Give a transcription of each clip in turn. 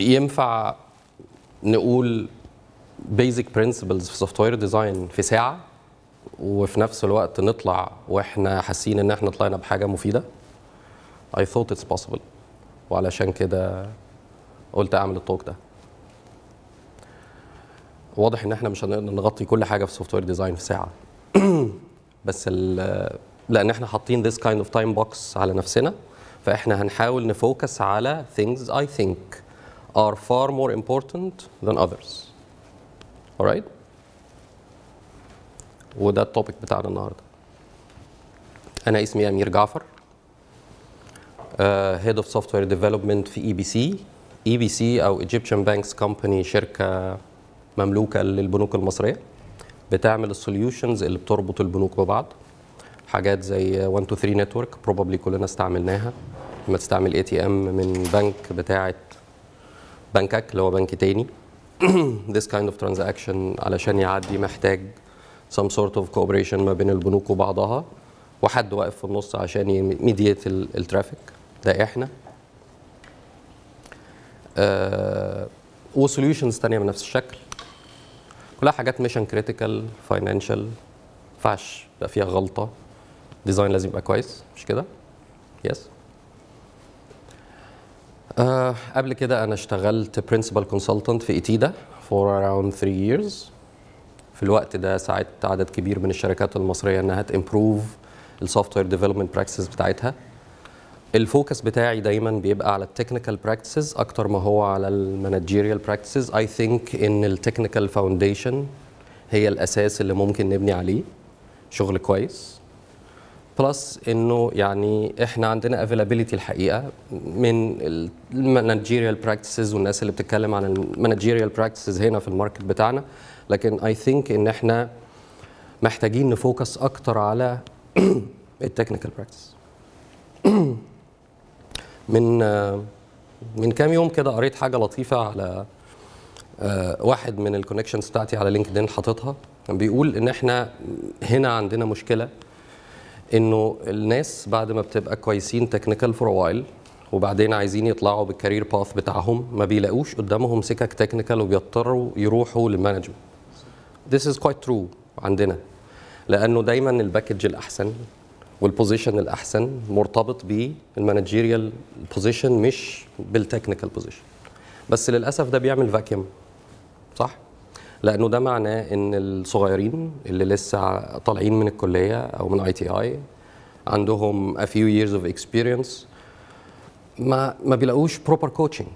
ينفع نقول بيزك برنسبلز في سوفت وير ديزاين في ساعه وفي نفس الوقت نطلع واحنا حاسين ان احنا طلعنا بحاجه مفيده اي ثوت اتس بوسيبل وعلشان كده قلت اعمل التوك ده واضح ان احنا مش هنقدر نغطي كل حاجه في سوفت وير ديزاين في ساعه بس لان احنا حاطين this kind of time box على نفسنا فاحنا هنحاول نفوكس على things I think are far more important than others. All right? وده التوبيك بتاعنا النهارده. أنا اسمي أمير جعفر. هيد اوف سوفت وير ديفلوبمنت في اي بي سي. اي بي سي أو Egyptian Banks Company شركة مملوكة للبنوك المصرية. بتعمل السوليوشنز اللي بتربط البنوك ببعض. حاجات زي 1 2 3 نتورك بروبابلي كلنا استعملناها. لما تستعمل اي تي ام من بنك بتاعه بنكك اللي هو بنك تاني this kind of transaction علشان يعدي محتاج some sort of cooperation ما بين البنوك وبعضها وحد واقف في النص عشان يميديت الترافيك ده احنا آه، وسوليوشنز تانية بنفس الشكل كلها حاجات ميشن كريتيكال فاينانشال ما ينفعش يبقى فيها غلطه ديزاين لازم يبقى كويس مش كده يس yes. آه قبل كده انا اشتغلت برنسبل كونسلتنت في ايتيدا فور اراوند 3 ييرز في الوقت ده ساعدت عدد كبير من الشركات المصريه انها تمبروف السوفت وير ديفلوبمنت براكتسز بتاعتها الفوكس بتاعي دايما بيبقى على التكنيكال براكتسز اكتر ما هو على المانجيريال براكتسز اي ثينك ان التكنيكال فاونديشن هي الاساس اللي ممكن نبني عليه شغل كويس بلس انه يعني احنا عندنا افيلابيلتي الحقيقه من المانجيريال براكتسز والناس اللي بتتكلم عن المانجيريال براكتسز هنا في الماركت بتاعنا لكن اي ثينك ان احنا محتاجين نفوكس اكتر على التكنيكال براكتس من من كام يوم كده قريت حاجه لطيفه على آه، واحد من الكونكشنز بتاعتي على لينكدين حاططها كان بيقول ان احنا هنا عندنا مشكله انه الناس بعد ما بتبقى كويسين تكنيكال فور وايل وبعدين عايزين يطلعوا بالكارير باث بتاعهم ما بيلاقوش قدامهم سكك تكنيكال وبيضطروا يروحوا للمانجمنت. This is quite true عندنا لانه دايما الباكج الاحسن والبوزيشن الاحسن مرتبط بالمانجيريال بوزيشن مش بالتكنيكال بوزيشن. بس للاسف ده بيعمل فاكيوم صح؟ لانه ده معناه ان الصغيرين اللي لسه طالعين من الكليه او من اي تي اي عندهم a few years of experience ما ما بيلاقوش proper coaching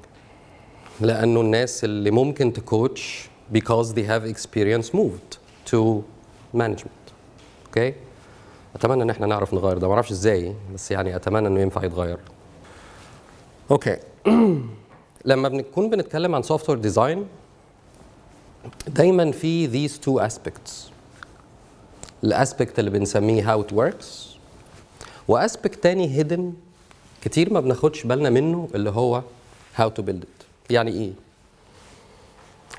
لانه الناس اللي ممكن تكوتش because they have experience moved to management اوكي okay? اتمنى ان احنا نعرف نغير ده ما اعرفش ازاي بس يعني اتمنى انه ينفع يتغير اوكي okay. لما بنكون بنتكلم عن سوفت وير ديزاين دايما في these two aspects الاسبكت اللي بنسميه how it works واسبكت تاني هيدن كتير ما بناخدش بالنا منه اللي هو how to build it يعني ايه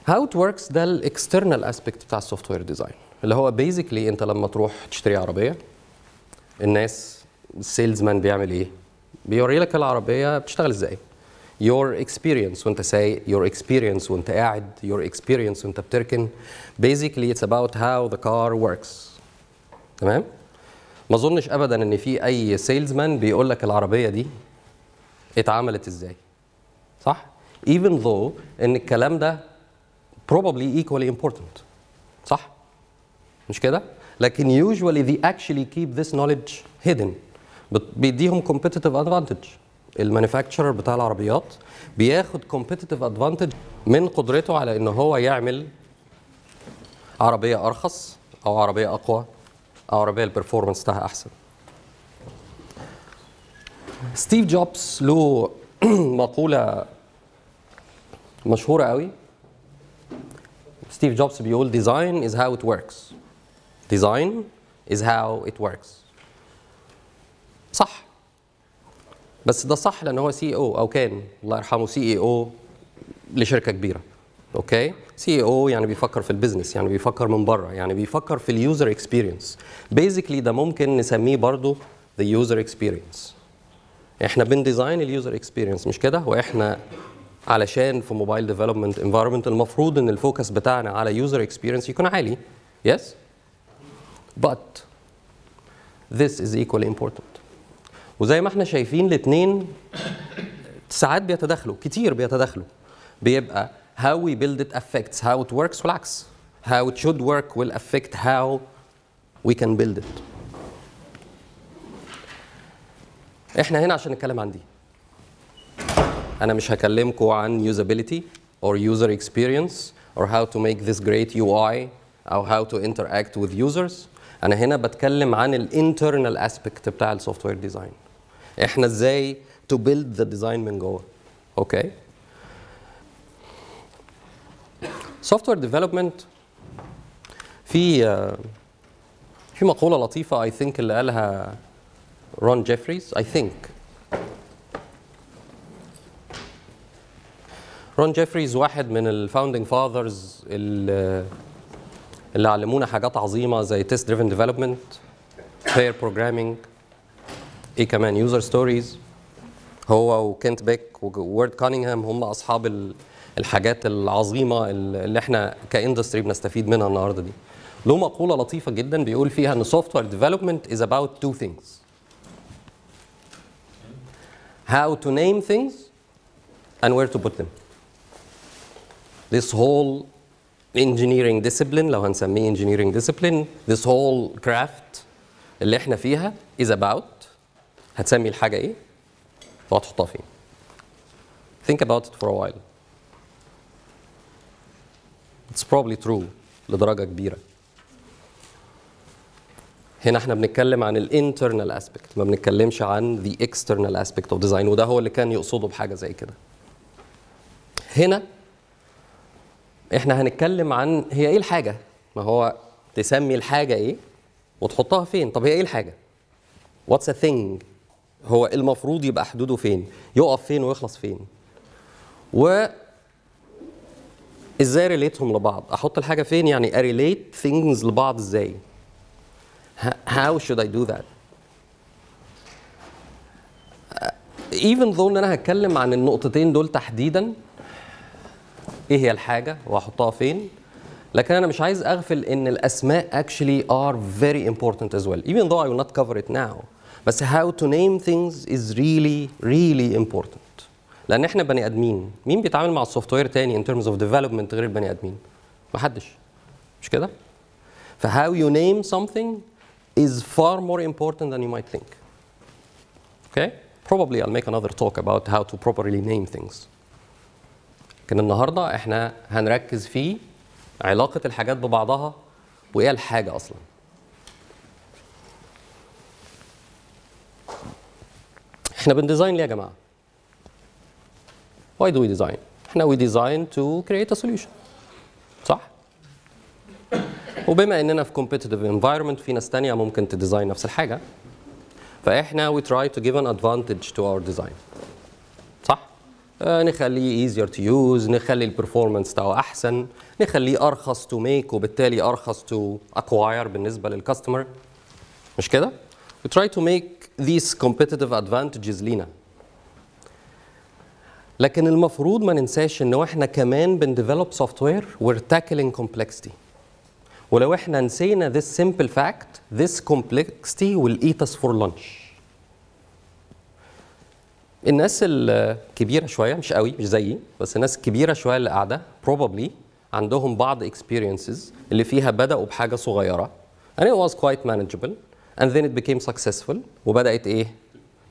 how it works ده الاكسترنال اسبكت بتاع السوفت وير ديزاين اللي هو بيزيكلي انت لما تروح تشتري عربيه الناس السيلز مان بيعمل ايه بيوري لك العربيه بتشتغل ازاي your experience وانت سايق your experience وانت قاعد your experience وانت بتركن basically it's about how the car works تمام ما اظنش ابدا ان في اي سيلز مان بيقول لك العربيه دي اتعملت ازاي صح even though ان الكلام ده probably equally important صح مش كده لكن usually they actually keep this knowledge hidden بيديهم competitive advantage المانيفاكتشرر بتاع العربيات بياخد كومبيتيتيف ادفانتج من قدرته على ان هو يعمل عربيه ارخص او عربيه اقوى او عربيه البرفورمانس بتاعها احسن ستيف جوبز له مقوله مشهوره قوي ستيف جوبز بيقول ديزاين از هاو ات وركس ديزاين از هاو ات وركس صح بس ده صح لان هو سي او e او كان الله يرحمه سي اي او لشركه كبيره اوكي سي او e يعني بيفكر في البيزنس يعني بيفكر من بره يعني بيفكر في اليوزر اكسبيرينس بيزيكلي ده ممكن نسميه برضه ذا يوزر اكسبيرينس احنا بنديزاين اليوزر اكسبيرينس مش كده واحنا علشان في موبايل ديفلوبمنت انفايرمنت المفروض ان الفوكس بتاعنا على يوزر اكسبيرينس يكون عالي يس yes? but this is equally important وزي ما احنا شايفين الاثنين ساعات بيتداخلوا كتير بيتداخلوا بيبقى how we build it affects how it works والعكس how it should work will affect how we can build it احنا هنا عشان نتكلم عن دي انا مش هكلمكم عن usability or user experience or how to make this great UI or how to interact with users انا هنا بتكلم عن الانترنال اسبكت بتاع السوفت وير ديزاين احنا ازاي تو بيلد ذا ديزاين من جوه اوكي سوفت وير ديفلوبمنت في آه، في مقوله لطيفه اي ثينك اللي قالها رون جيفريز اي ثينك رون جيفريز واحد من الفاوندنج فاذرز اللي علمونا حاجات عظيمه زي تيست دريفن ديفلوبمنت بلاير بروجرامينج في إيه كمان يوزر ستوريز هو وكنت بيك وورد كانينغهام هم اصحاب الحاجات العظيمه اللي احنا كاندستري بنستفيد منها النهارده دي له مقوله لطيفه جدا بيقول فيها ان سوفت وير ديفلوبمنت از اباوت تو ثينجز هاو تو نيم ثينجز اند وير تو بوت ذيم this whole engineering discipline لو هنسميه engineering discipline this whole craft اللي احنا فيها is about هتسمي الحاجه ايه وهتحطها فين think about it for a while it's probably true لدرجه كبيره هنا احنا بنتكلم عن الانترنال اسبكت ما بنتكلمش عن ذا اكسترنال اسبكت اوف ديزاين وده هو اللي كان يقصده بحاجه زي كده هنا احنا هنتكلم عن هي ايه الحاجه ما هو تسمي الحاجه ايه وتحطها فين طب هي ايه الحاجه what's a thing هو المفروض يبقى حدوده فين يقف فين ويخلص فين و ازاي ريليتهم لبعض احط الحاجه فين يعني اريليت ثينجز لبعض ازاي هاو شود اي دو ذات ايفن ذو ان انا هتكلم عن النقطتين دول تحديدا ايه هي الحاجه واحطها فين لكن انا مش عايز اغفل ان الاسماء اكشلي ار فيري امبورتنت از ويل ايفن ذو اي will not ات ناو بس how to name things is really really important لان احنا بني ادمين مين بيتعامل مع السوفت وير تاني in terms of development غير بني ادمين محدش مش كده فهاو يو نيم something is far more important than you might think okay probably I'll make another talk about how to properly name things لكن النهاردة احنا هنركز في علاقة الحاجات ببعضها وايه الحاجة اصلا احنا بنديزاين ليه يا جماعه why do we design احنا we design to create a solution صح وبما اننا في competitive environment في ناس تانية ممكن تديزاين نفس الحاجه فاحنا we try to give an advantage to our design صح آه نخليه easier to use نخلي البرفورمانس بتاعه احسن نخليه ارخص to make وبالتالي ارخص to acquire بالنسبه للكاستمر مش كده we try to make these competitive advantages لينا لكن المفروض ما ننساش ان احنا كمان بنديفلوب سوفت وير وير تاكلينج كومبلكسيتي ولو احنا نسينا this simple fact this complexity will eat us for lunch الناس الكبيره شويه مش قوي مش زيي بس الناس الكبيره شويه اللي قاعده probably عندهم بعض experiences اللي فيها بداوا بحاجه صغيره and it was quite manageable and then it became successful وبدات ايه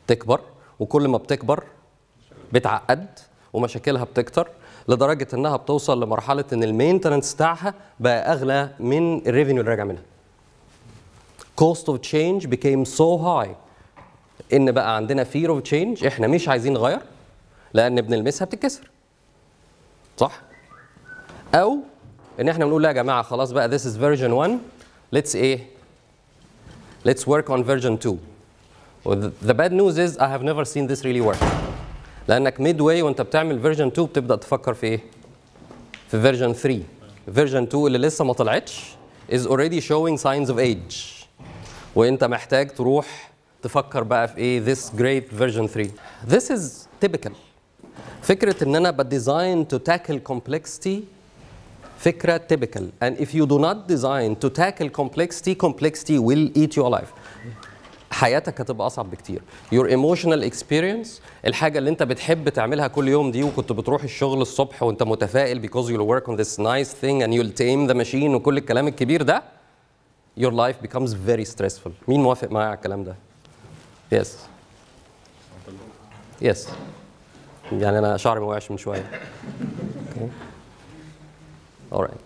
تكبر وكل ما بتكبر بتعقد ومشاكلها بتكتر لدرجه انها بتوصل لمرحله ان المينتنس بتاعها بقى اغلى من الريفينيو اللي راجع منها cost of change became so high ان بقى عندنا fear of change احنا مش عايزين نغير لان بنلمسها بتتكسر صح او ان احنا بنقول لا يا جماعه خلاص بقى this is version 1 let's ايه Let's work on version 2. Well, the bad news is I have never seen this really work. لأنك midway وأنت بتعمل version 2 بتبدأ تفكر في إيه؟ في version 3. version 2 اللي لسه ما طلعتش is already showing signs of age. وأنت محتاج تروح تفكر بقى في إيه this great version 3. This is typical. فكرة إن أنا بديزاين to tackle complexity فكره typical and if you do not design to tackle complexity complexity will eat your life حياتك هتبقى اصعب بكتير your emotional experience الحاجه اللي انت بتحب تعملها كل يوم دي وكنت بتروح الشغل الصبح وانت متفائل because you'll work on this nice thing and you'll tame the machine وكل الكلام الكبير ده your life becomes very stressful مين موافق معايا على الكلام ده yes yes يعني انا شعري ما وقعش من شويه okay. alright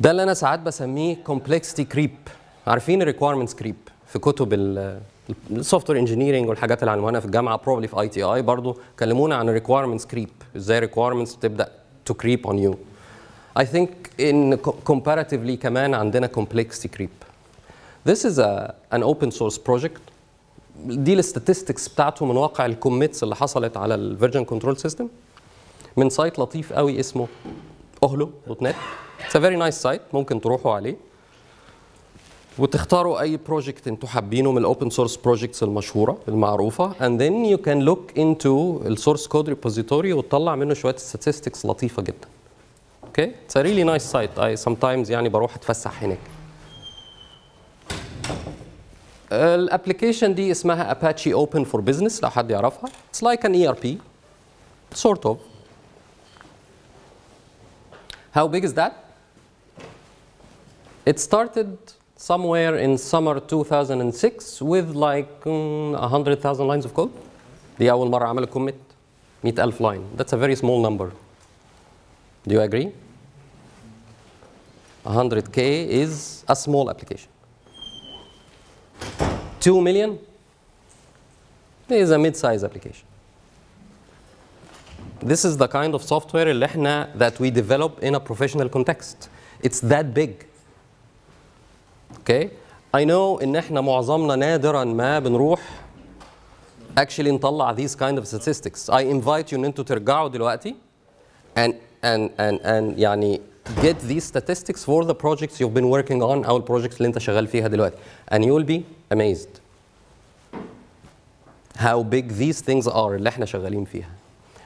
ده اللي انا ساعات بسميه كومبلكستي كريب عارفين الريكويرمنتس كريب في كتب السوفت وير انجينيرنج والحاجات اللي علموها في الجامعه بروبلي في اي تي اي برضه كلمونا عن الريكويرمنتس كريب ازاي الريكويرمنتس بتبدا تو كريب اون يو اي ثينك ان comparatively كمان عندنا complexity creep this is a, an open source project دي الاستاتستكس بتاعته من واقع الكوميتس اللي حصلت على الفيرجن كنترول سيستم من سايت لطيف قوي اسمه اهلو دوت نت اتس فيري نايس سايت ممكن تروحوا عليه وتختاروا اي بروجكت انتوا حابينه من الاوبن سورس بروجكتس المشهوره المعروفه and then you can look into السورس كود ريبوزيتوري وتطلع منه شويه statistics لطيفه جدا اوكي اتس ريلي نايس سايت اي sometimes يعني بروح اتفسح هناك الابلكيشن دي اسمها اباتشي اوبن فور بزنس لو حد يعرفها اتس لايك ان اي ار بي سورت اوف How big is that? It started somewhere in summer 2006 with like mm, 100,000 lines of code. The awal مرة عملوا commit elf line. That's a very small number. Do you agree? 100K is a small application. 2 million is a mid-sized application. This is the kind of software that we develop in a professional context. It's that big. Okay? I know ان احنا معظمنا نادرا ما بنروح actually نطلع these kind of statistics. I invite you to انتوا ترجعوا and and and and يعني get these statistics for the projects you've been working on our projects اللي انت شغال فيها دلوقتي and you'll be amazed how big these things are اللي احنا شغالين فيها.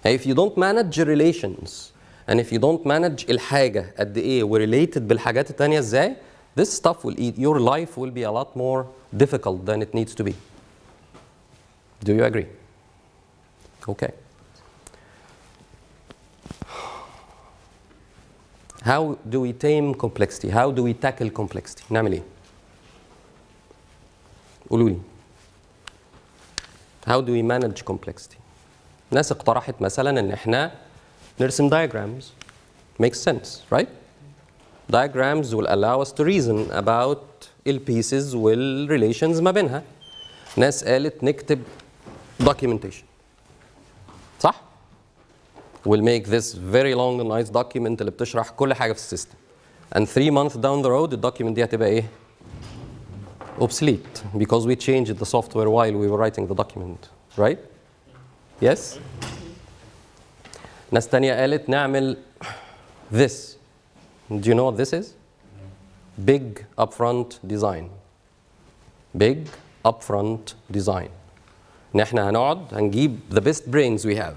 If you don't manage relations and if you don't manage الحاجة قد إيه ورelated بالحاجات التانية إزاي this stuff will eat your life will be a lot more difficult than it needs to be. Do you agree? Okay. How do we tame complexity? How do we tackle complexity? نعمل إيه؟ قولوا لي. How do we manage complexity? ناس اقترحت مثلا ان احنا نرسم diagrams makes sense right diagrams will allow us to reason about the pieces وال relations ما بينها ناس قالت نكتب documentation صح will make this very long and nice document اللي بتشرح كل حاجه في السيستم and three months down the road document دي هتبقى ايه obsolete because we changed the software while we were writing the document right yes? ناس تانية قالت نعمل this do you know what this is big upfront design big upfront design ان احنا هنقعد هنجيب the best brains we have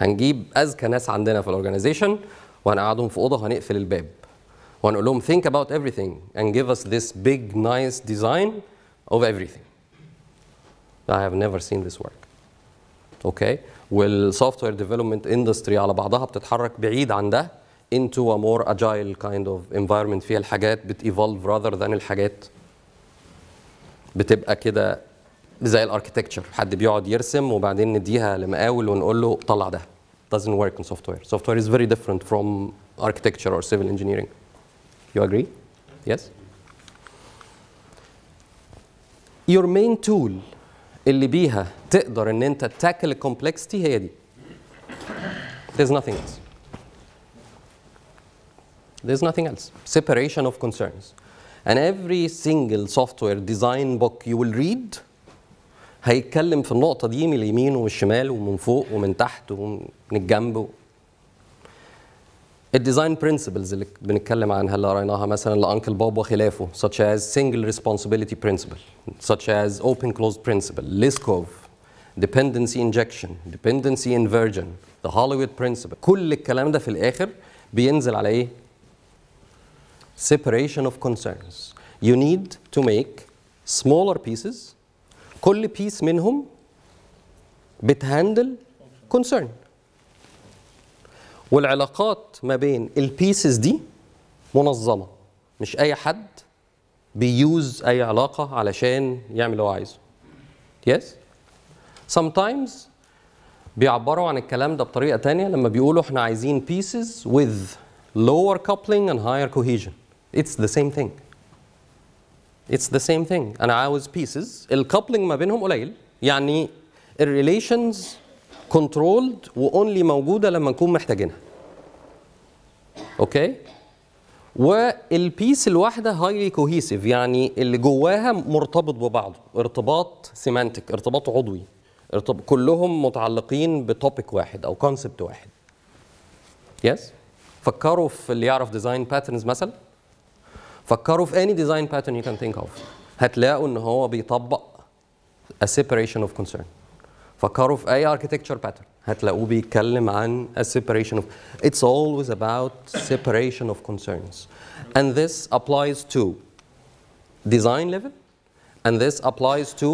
هنجيب اذكى ناس عندنا في الاورجنايزيشن وهنقعدهم في اوضه وهنقفل الباب وهنقول لهم think about everything and give us this big nice design of everything I have never seen this work اوكي والسوفت وير ديفلوبمنت اندستري على بعضها بتتحرك بعيد عن ده into a more agile kind of environment فيها الحاجات بتيفولف rather than الحاجات بتبقى كده زي الاركتكتشر حد بيقعد يرسم وبعدين نديها لمقاول ونقول له طلع ده doesn't work in software software is very different from architecture or civil engineering you agree yes your main tool اللي بيها تقدر ان انت تاكل الكومبلكسيتي هي دي there's nothing else there's nothing else separation of concerns and every single software design book you will read هيتكلم في النقطه دي من اليمين والشمال ومن فوق ومن تحت ومن الجنب الديزاين برنسبلز اللي بنتكلم عنها اللي قريناها مثلا لانكل بوب وخلافه such as single responsibility principle such as open closed principle Liskov dependency injection dependency inversion the Hollywood principle كل الكلام ده في الاخر بينزل على ايه separation of concerns you need to make smaller pieces كل piece منهم بتهندل concern والعلاقات ما بين البيسز دي منظمه مش اي حد بيوز اي علاقه علشان يعمل اللي هو عايزه يس تايمز بيعبروا عن الكلام ده بطريقه تانية لما بيقولوا احنا عايزين pieces with lower coupling and higher cohesion it's the same thing it's the same thing انا عاوز pieces الكابلنج ما بينهم قليل يعني الريليشنز كنترولد واونلي موجوده لما نكون محتاجينها اوكي والبيس الواحده هايلي كوهيسيف يعني اللي جواها مرتبط ببعضه ارتباط سيمانتك ارتباط عضوي ارتب... كلهم متعلقين بتوبيك واحد او كونسبت واحد يس yes? فكروا في اللي يعرف ديزاين باترنز مثلا فكروا في اني ديزاين باترن يو كان ثينك اوف هتلاقوا ان هو بيطبق ا سيبريشن اوف concern فكروا في اي architecture pattern هتلاقوه بيتكلم عن a separation of it's always about separation of concerns and this applies to design level and this applies to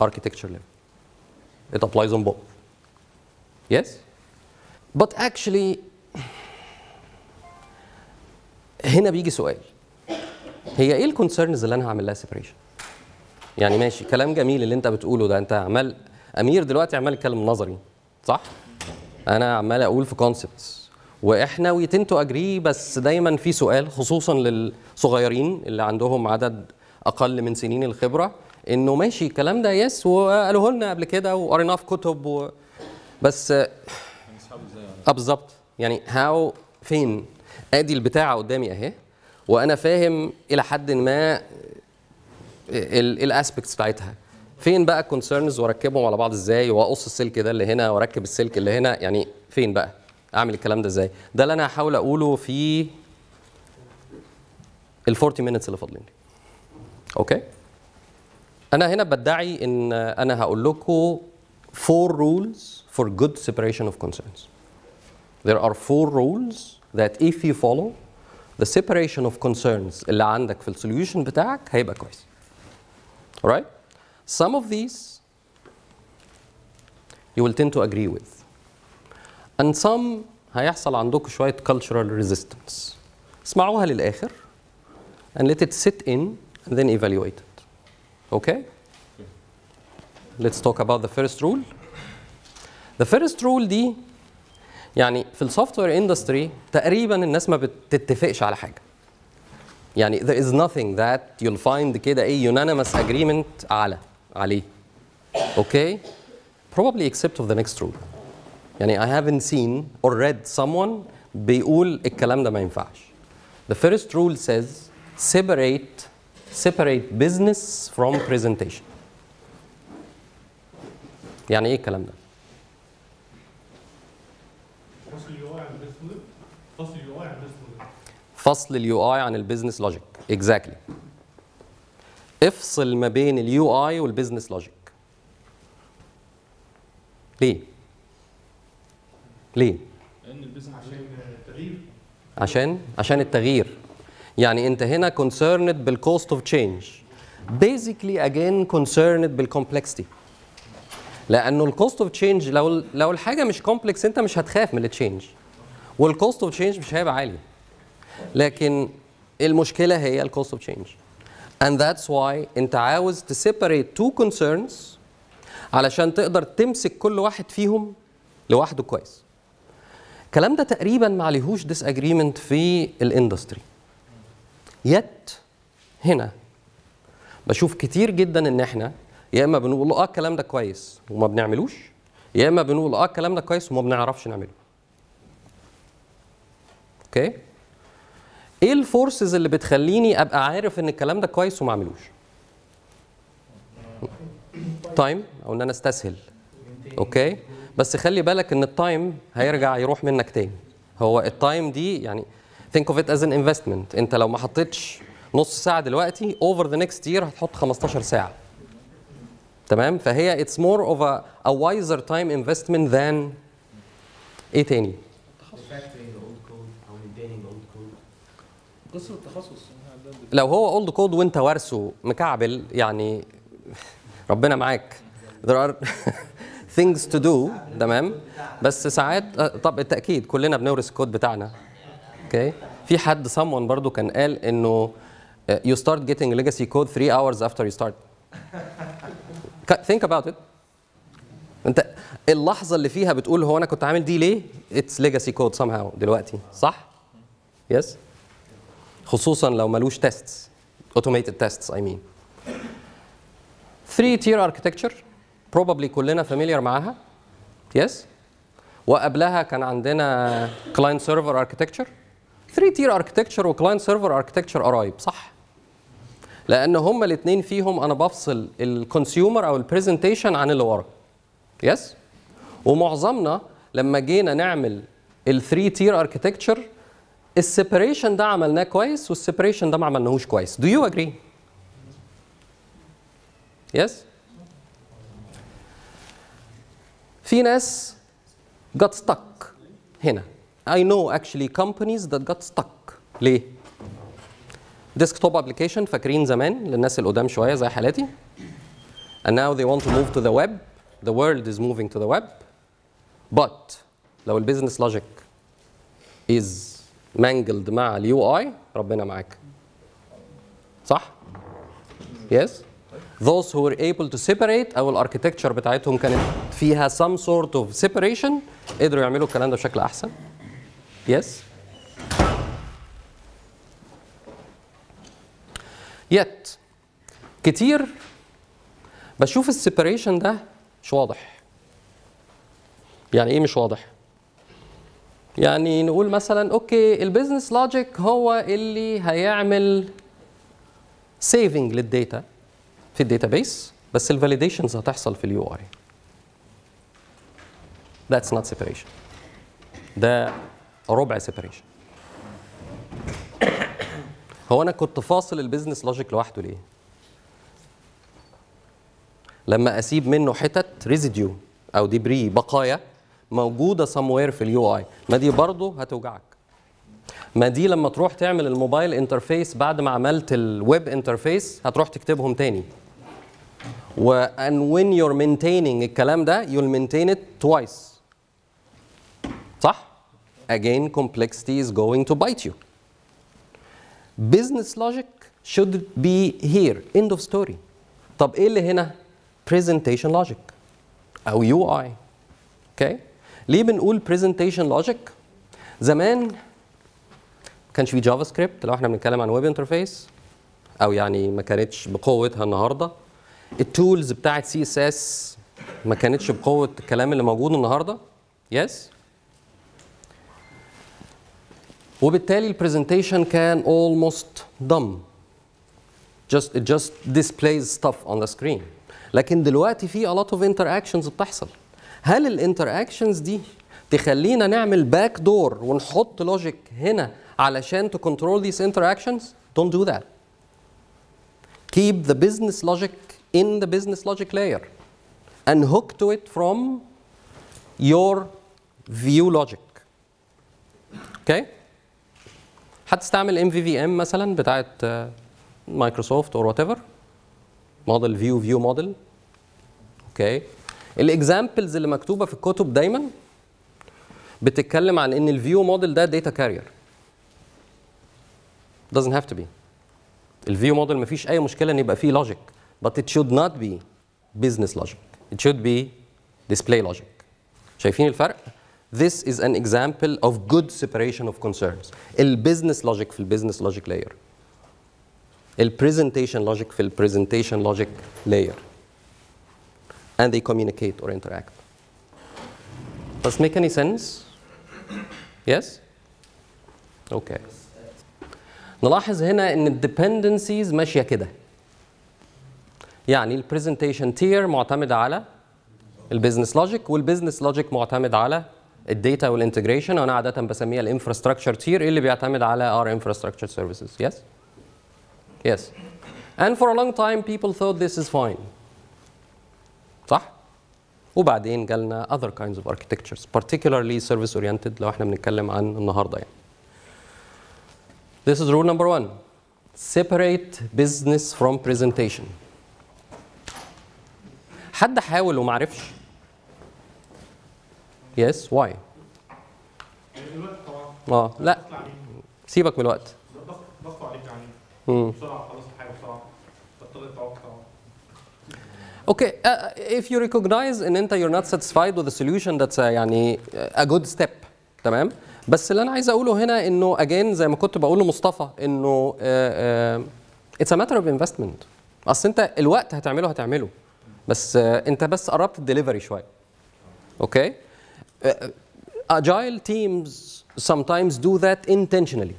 architecture level it applies on both yes but actually هنا بيجي سؤال هي ايه الكونسيرنز اللي انا هعمل لها سيبريشن يعني ماشي كلام جميل اللي انت بتقوله ده انت عمال امير دلوقتي عمال يتكلم نظري صح انا عمال اقول في كونسبتس واحنا وي اجري بس دايما في سؤال خصوصا للصغيرين اللي عندهم عدد اقل من سنين الخبره انه ماشي الكلام ده يس وقالوه لنا قبل كده وقريناه في كتب و... بس اه بالظبط يعني هاو فين ادي البتاعه قدامي اهي وانا فاهم الى حد ما الاسبكتس بتاعتها فين بقى الكونسيرنز واركبهم على بعض ازاي واقص السلك ده اللي هنا واركب السلك اللي هنا يعني فين بقى اعمل الكلام ده ازاي ده اللي انا هحاول اقوله في ال 40 minutes اللي فاضلين اوكي انا هنا بدعي ان انا هقول لكم four rules for good separation of concerns there are four rules that if you follow the separation of concerns اللي عندك في السوليوشن بتاعك هيبقى كويس alright Some of these you will tend to agree with. And some هيحصل عندكم شوية cultural resistance. اسمعوها للآخر and let it sit in and then evaluate it. Okay? Let's talk about the first rule. The first rule دي يعني في السوفت industry, اندستري تقريبا الناس ما بتتفقش على حاجة. يعني there is nothing that you'll find كده a unanimous agreement على Ali. Okay? Probably except of the next rule. Yani I haven't seen or read someone بيقول الكلام ده ما ينفعش. The first rule says separate separate business from presentation. يعني ايه الكلام ده؟ فصل اليو اي عن البيزنس لوجيك exactly افصل ما بين اليو اي والبيزنس لوجيك ليه ليه عشان التغيير عشان عشان التغيير يعني انت هنا concerned بالكوست اوف تشينج basically again concerned بالكومبلكسيتي لانه الكوست اوف تشينج لو لو الحاجه مش كومبلكس انت مش هتخاف من التشينج والكوست اوف تشينج مش هيبقى عالي لكن المشكله هي الكوست اوف تشينج And that's why انت عاوز to separate two concerns علشان تقدر تمسك كل واحد فيهم لوحده كويس. الكلام ده تقريبا ما عليهوش ديس اجريمنت في الاندستري. يت هنا بشوف كتير جدا ان احنا يا اما بنقول اه الكلام ده كويس وما بنعملوش يا اما بنقول اه الكلام ده كويس وما بنعرفش نعمله. اوكي؟ okay. ايه الفورسز اللي بتخليني ابقى عارف ان الكلام ده كويس وما اعملوش تايم او ان انا استسهل اوكي بس خلي بالك ان التايم هيرجع يروح منك تاني هو التايم دي يعني think of it as an investment انت لو ما حطيتش نص ساعه دلوقتي over the next year هتحط 15 ساعه تمام فهي it's more of a, a wiser time investment than ايه تاني قصه التخصص لو هو اولد كود وانت وارثه مكعبل يعني ربنا معاك there are things to do تمام بس ساعات طب بالتاكيد كلنا بنورث الكود بتاعنا اوكي في حد someone برضو كان قال انه you start getting legacy code 3 hours after you start think about it انت اللحظه اللي فيها بتقول هو انا كنت عامل دي ليه اتس ليجاسي كود somehow دلوقتي صح يس yes? خصوصا لو ملوش تيستس اوتوميتد تيستس اي مين 3 تير اركتكتشر probably كلنا فاميليار معاها يس yes. وقبلها كان عندنا كلاينت سيرفر اركتكتشر 3 تير اركتكتشر وكلاينت سيرفر اركتكتشر قرايب صح لان هما الاثنين فيهم انا بفصل الكونسيومر او البرزنتيشن عن اللي ورا يس yes. ومعظمنا لما جينا نعمل ال 3 تير اركتكتشر السيبريشن ده عملناه كويس والسيبريشن ده ما عملناهوش كويس do you agree yes في ناس got stuck هنا I know actually companies that got stuck ليه ديسكتوب ابلكيشن فاكرين زمان للناس القدام شويه زي حالاتي and now they want to move to the web the world is moving to the web but لو البيزنس لوجيك is مانجلد مع اليو اي ربنا معاك صح يس those who were able to separate او الاركتكتشر بتاعتهم كانت فيها some sort of separation قدروا يعملوا الكلام ده بشكل احسن يس yet كتير بشوف السيبريشن ده مش واضح يعني ايه مش واضح يعني نقول مثلا اوكي البيزنس لوجيك هو اللي هيعمل سيفنج للديتا في الداتابيس بس الفاليديشنز هتحصل في اليو اي ذاتس نوت سيبريشن ده ربع سيبريشن هو انا كنت فاصل البيزنس لوجيك لوحده ليه لما اسيب منه حتت ريزيديو او ديبري بقايا موجوده سموير في اليو اي ما دي برضه هتوجعك ما دي لما تروح تعمل الموبايل انترفيس بعد ما عملت الويب انترفيس هتروح تكتبهم تاني و and when you're maintaining الكلام ده you'll maintain it twice صح again complexity is going to bite you business logic should be here end of story طب ايه اللي هنا presentation logic او UI okay ليه بنقول برزنتيشن لوجيك زمان ما كانش في جافا سكريبت لو احنا بنتكلم عن ويب انترفيس او يعني ما كانتش بقوتها النهارده التولز بتاعت سي اس اس ما كانتش بقوه الكلام اللي موجود النهارده يس yes. وبالتالي البرزنتيشن كان almost dumb just it just displays stuff on the screen لكن دلوقتي في a lot of interactions بتحصل هل الانتر اكشنز دي تخلينا نعمل باك دور ونحط لوجيك هنا علشان to control these interactions don't do that keep the business logic in the business logic layer and hook to it from your view logic okay هتستعمل MVVM مثلا بتاعت مايكروسوفت or whatever model view view model okay الاكزامبلز اللي مكتوبه في الكتب دايما بتتكلم عن ان الفيو موديل ده داتا كارير doesn't have to be الفيو موديل مفيش اي مشكله ان يبقى فيه لوجيك but it should not be business logic it should be display logic شايفين الفرق this is an example of good separation of concerns البيزنس لوجيك في البيزنس لوجيك لاير البرزنتيشن لوجيك في البرزنتيشن لوجيك لاير and they communicate or interact. Does make any sense? Yes? Okay. نلاحظ هنا ان الديبندنسيز ماشيه كده. يعني البرزنتيشن تير معتمد على البيزنس لوجيك والبيزنس لوجيك معتمد على الداتا والانتجريشن انا عاده بسميها الانفراستراكشر تير اللي بيعتمد على ار انفراستراكشر سيرفيسز يس يس And for a long time people thought this is fine. صح؟ وبعدين جالنا other kinds of architectures particularly service oriented لو احنا بنتكلم عن النهارده يعني. This is rule number one. Separate business from presentation. حد حاول وما عرفش؟ Yes, why؟ طبعا. اه لا سيبك من الوقت. ضغط عليك يعني. بسرعه خلاص Okay, uh, if you recognize ان انت you're not satisfied with the solution that's a, يعني a good step تمام بس اللي انا عايز اقوله هنا انه again زي ما كنت بقول لمصطفى انه uh, uh, it's a matter of investment اصل انت الوقت هتعمله هتعمله بس uh, انت بس قربت الدليفري شويه اوكي okay? uh, agile teams sometimes do that intentionally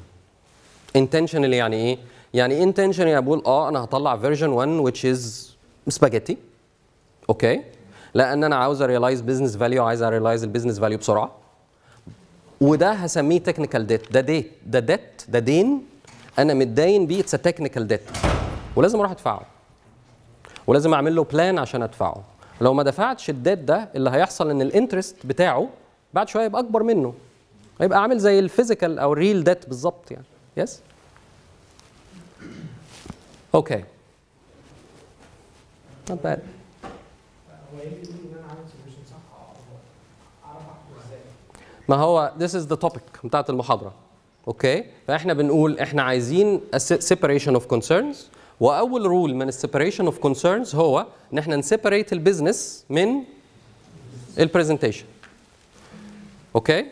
intentionally يعني ايه يعني intentionally بقول اه انا هطلع version 1 which is spaghetti اوكي لان انا عاوز اريلايز بزنس فاليو عايز اريلايز البزنس فاليو بسرعه وده هسميه تكنيكال ديت ده ديت ده ديت ده دين انا متداين بيه اتس تكنيكال ديت ولازم اروح ادفعه ولازم اعمل له بلان عشان ادفعه لو ما دفعتش الديت ده اللي هيحصل ان الانترست بتاعه بعد شويه يبقى اكبر منه هيبقى عامل زي الفيزيكال او الريل ديت بالظبط يعني يس اوكي not bad ما هو this is the topic بتاعت المحاضره اوكي فاحنا بنقول احنا عايزين separation of concerns واول رول من السيبريشن اوف كونسيرنز هو ان احنا نسيبريت البيزنس من البرزنتيشن اوكي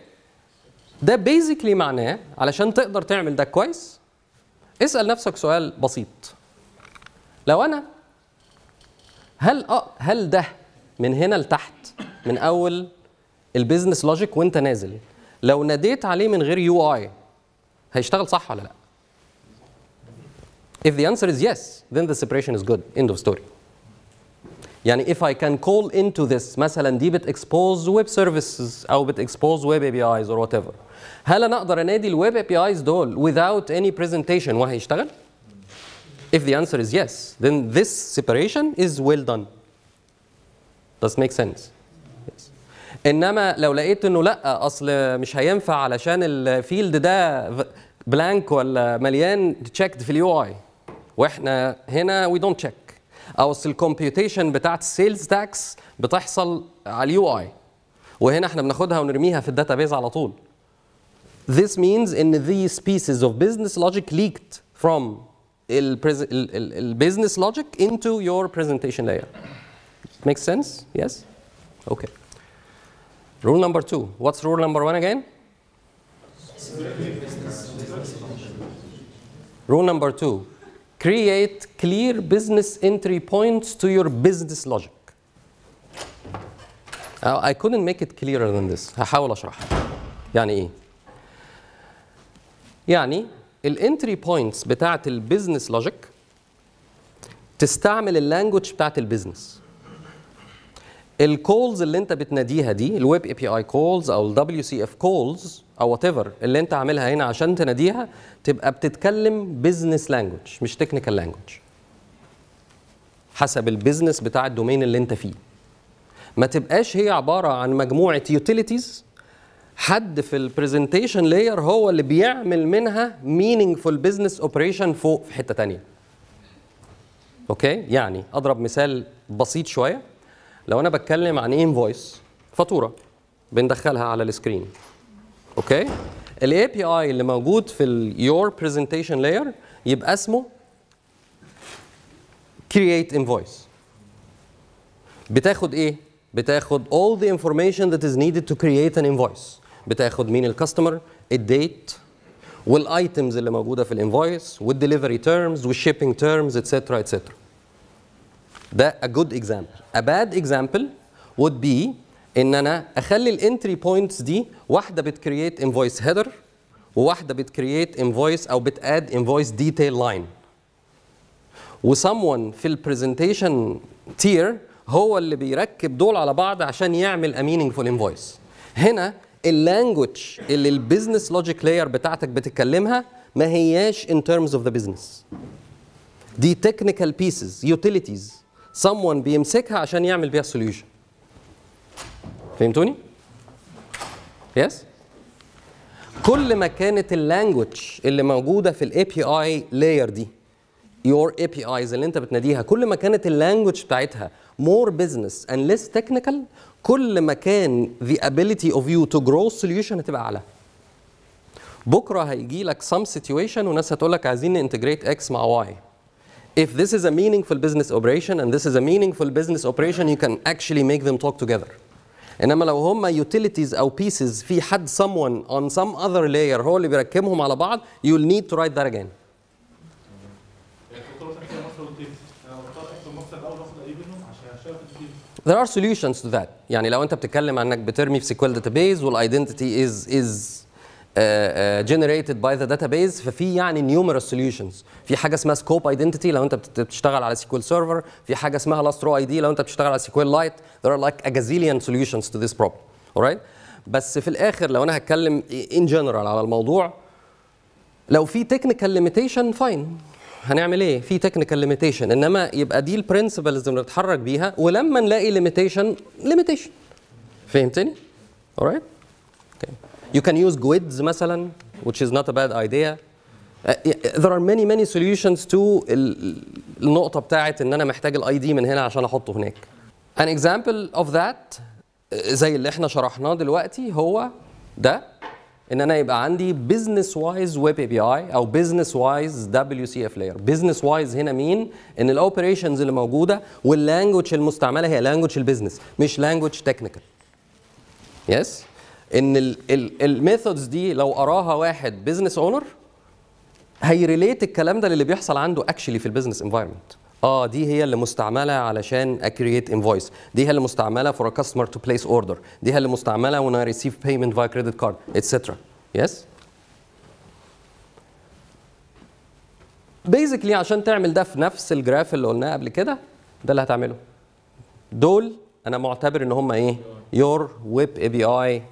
ده بيزيكلي معناه علشان تقدر تعمل ده كويس اسال نفسك سؤال بسيط لو انا هل أه هل ده من هنا لتحت من اول البيزنس لوجيك وانت نازل لو ناديت عليه من غير يو اي هيشتغل صح ولا لا if the answer is yes then the separation is good end of story يعني if I can call into this مثلا دي بت expose web services او بت expose web APIs or whatever هل انا اقدر انادي الويب اي بي دول without any presentation وهيشتغل؟ If the answer is yes then this separation is well done does make sense yes. انما لو لقيت انه لا اصل مش هينفع علشان الفيلد ده بلانك ولا مليان تشيكد في اليو اي واحنا هنا وي دونت تشيك او اصل الكمبيوتيشن بتاعت السيلز تاكس بتحصل على اليو اي وهنا احنا بناخدها ونرميها في الداتا بيز على طول This means ان these pieces of business logic leaked from البيزنس لوجيك into your presentation layer Makes sense? Yes? Okay. Rule number two. What's rule number one again? Rule number two. Create clear business entry points to your business logic. Uh, I couldn't make it clearer than this. هحاول أشرحها. يعني إيه؟ يعني الانتري business logic البيزنس لوجيك تستعمل اللانجوج بتاعت business. الكولز اللي انت بتناديها دي الويب اي بي اي كولز او الدبليو سي اف كولز او وات ايفر اللي انت عاملها هنا عشان تناديها تبقى بتتكلم بزنس لانجوج مش تكنيكال لانجوج حسب البيزنس بتاع الدومين اللي انت فيه ما تبقاش هي عباره عن مجموعه يوتيليتيز حد في البرزنتيشن لاير هو اللي بيعمل منها مينينجفول بزنس اوبريشن فوق في حته تانية اوكي يعني اضرب مثال بسيط شويه لو انا بتكلم عن انفويس فاتوره بندخلها على السكرين اوكي الاي بي اي اللي موجود في اليور برزنتيشن لاير يبقى اسمه create invoice بتاخد ايه بتاخد all the information that is needed to create an invoice بتاخد مين الكاستمر الديت والايتمز اللي موجوده في الانفويس والدليفري تيرمز والشيبنج تيرمز اتسترا اتسترا ده a good example a bad example would be ان انا اخلي الانتري بوينتس دي واحده بتكرييت انفويس هيدر وواحده بتكرييت انفويس او بتاد انفويس ديتيل لاين وسمون في البرزنتيشن تير هو اللي بيركب دول على بعض عشان يعمل امينينجفول انفويس هنا اللانجوج اللي البيزنس لوجيك لاير بتاعتك بتتكلمها ما هياش ان تيرمز اوف ذا بزنس دي تكنيكال بيسز يوتيليتيز someone بيمسكها عشان يعمل بيها سوليوشن فهمتوني؟ يس؟ yes? كل ما كانت اللانجوج اللي موجوده في الاي بي اي لاير دي يور اي بي ايز اللي انت بتناديها كل ما كانت اللانجوج بتاعتها مور بزنس اند ليس تكنيكال كل ما كان the ability of you to grow solution هتبقى اعلى بكره هيجي لك some situation وناس هتقول لك عايزين ننتجريت اكس مع واي if this is a meaningful business operation and this is a meaningful business operation you can actually make them talk together انما لو هم utilities او pieces في حد someone on some other layer هو اللي بيركبهم على بعض you'll need to write that again There are solutions to that. يعني لو انت بتتكلم عنك بترمي في SQL database والايدنتيتي is is جنريتد باي ذا داتابيز ففي يعني نيومرس سوليوشنز في حاجه اسمها سكوب ايدنتيتي لو انت بتشتغل على سيكوال سيرفر في حاجه اسمها رو اي دي لو انت بتشتغل على سيكوال لايت ذير ار لايك a gazillion solutions to this problem بس في الاخر لو انا هتكلم ان جنرال على الموضوع لو في تكنيكال ليميتيشن فاين هنعمل ايه في تكنيكال ليميتيشن انما يبقى دي البرنسبلز اللي بنتحرك بيها ولما نلاقي ليميتيشن ليميتيشن فهمتني؟ اورايت okay. You can use GUIDs مثلا which is not a bad idea. Uh, there are many many solutions to النقطة بتاعت إن أنا محتاج الـ ID من هنا عشان أحطه هناك. An example of that uh, زي اللي احنا شرحناه دلوقتي هو ده ان انا يبقى عندي بزنس وايز ويب اي بي اي او بزنس وايز دبليو سي اف لاير بزنس وايز هنا مين ان الاوبريشنز اللي موجوده واللانجوج المستعمله هي لانجوج البيزنس مش لانجوج تكنيكال Yes؟ ان الميثودز دي لو قراها واحد بزنس اونر هيريليت الكلام ده للي بيحصل عنده اكشلي في البيزنس انفايرمنت اه دي هي اللي مستعمله علشان اكريت انفويس دي هي اللي مستعمله فور كاستمر تو بليس اوردر دي هي اللي مستعمله when I receive payment via credit card etc يس بيزيكلي عشان تعمل ده في نفس الجراف اللي قلناه قبل كده ده اللي هتعمله دول انا معتبر ان هم ايه يور ويب اي بي اي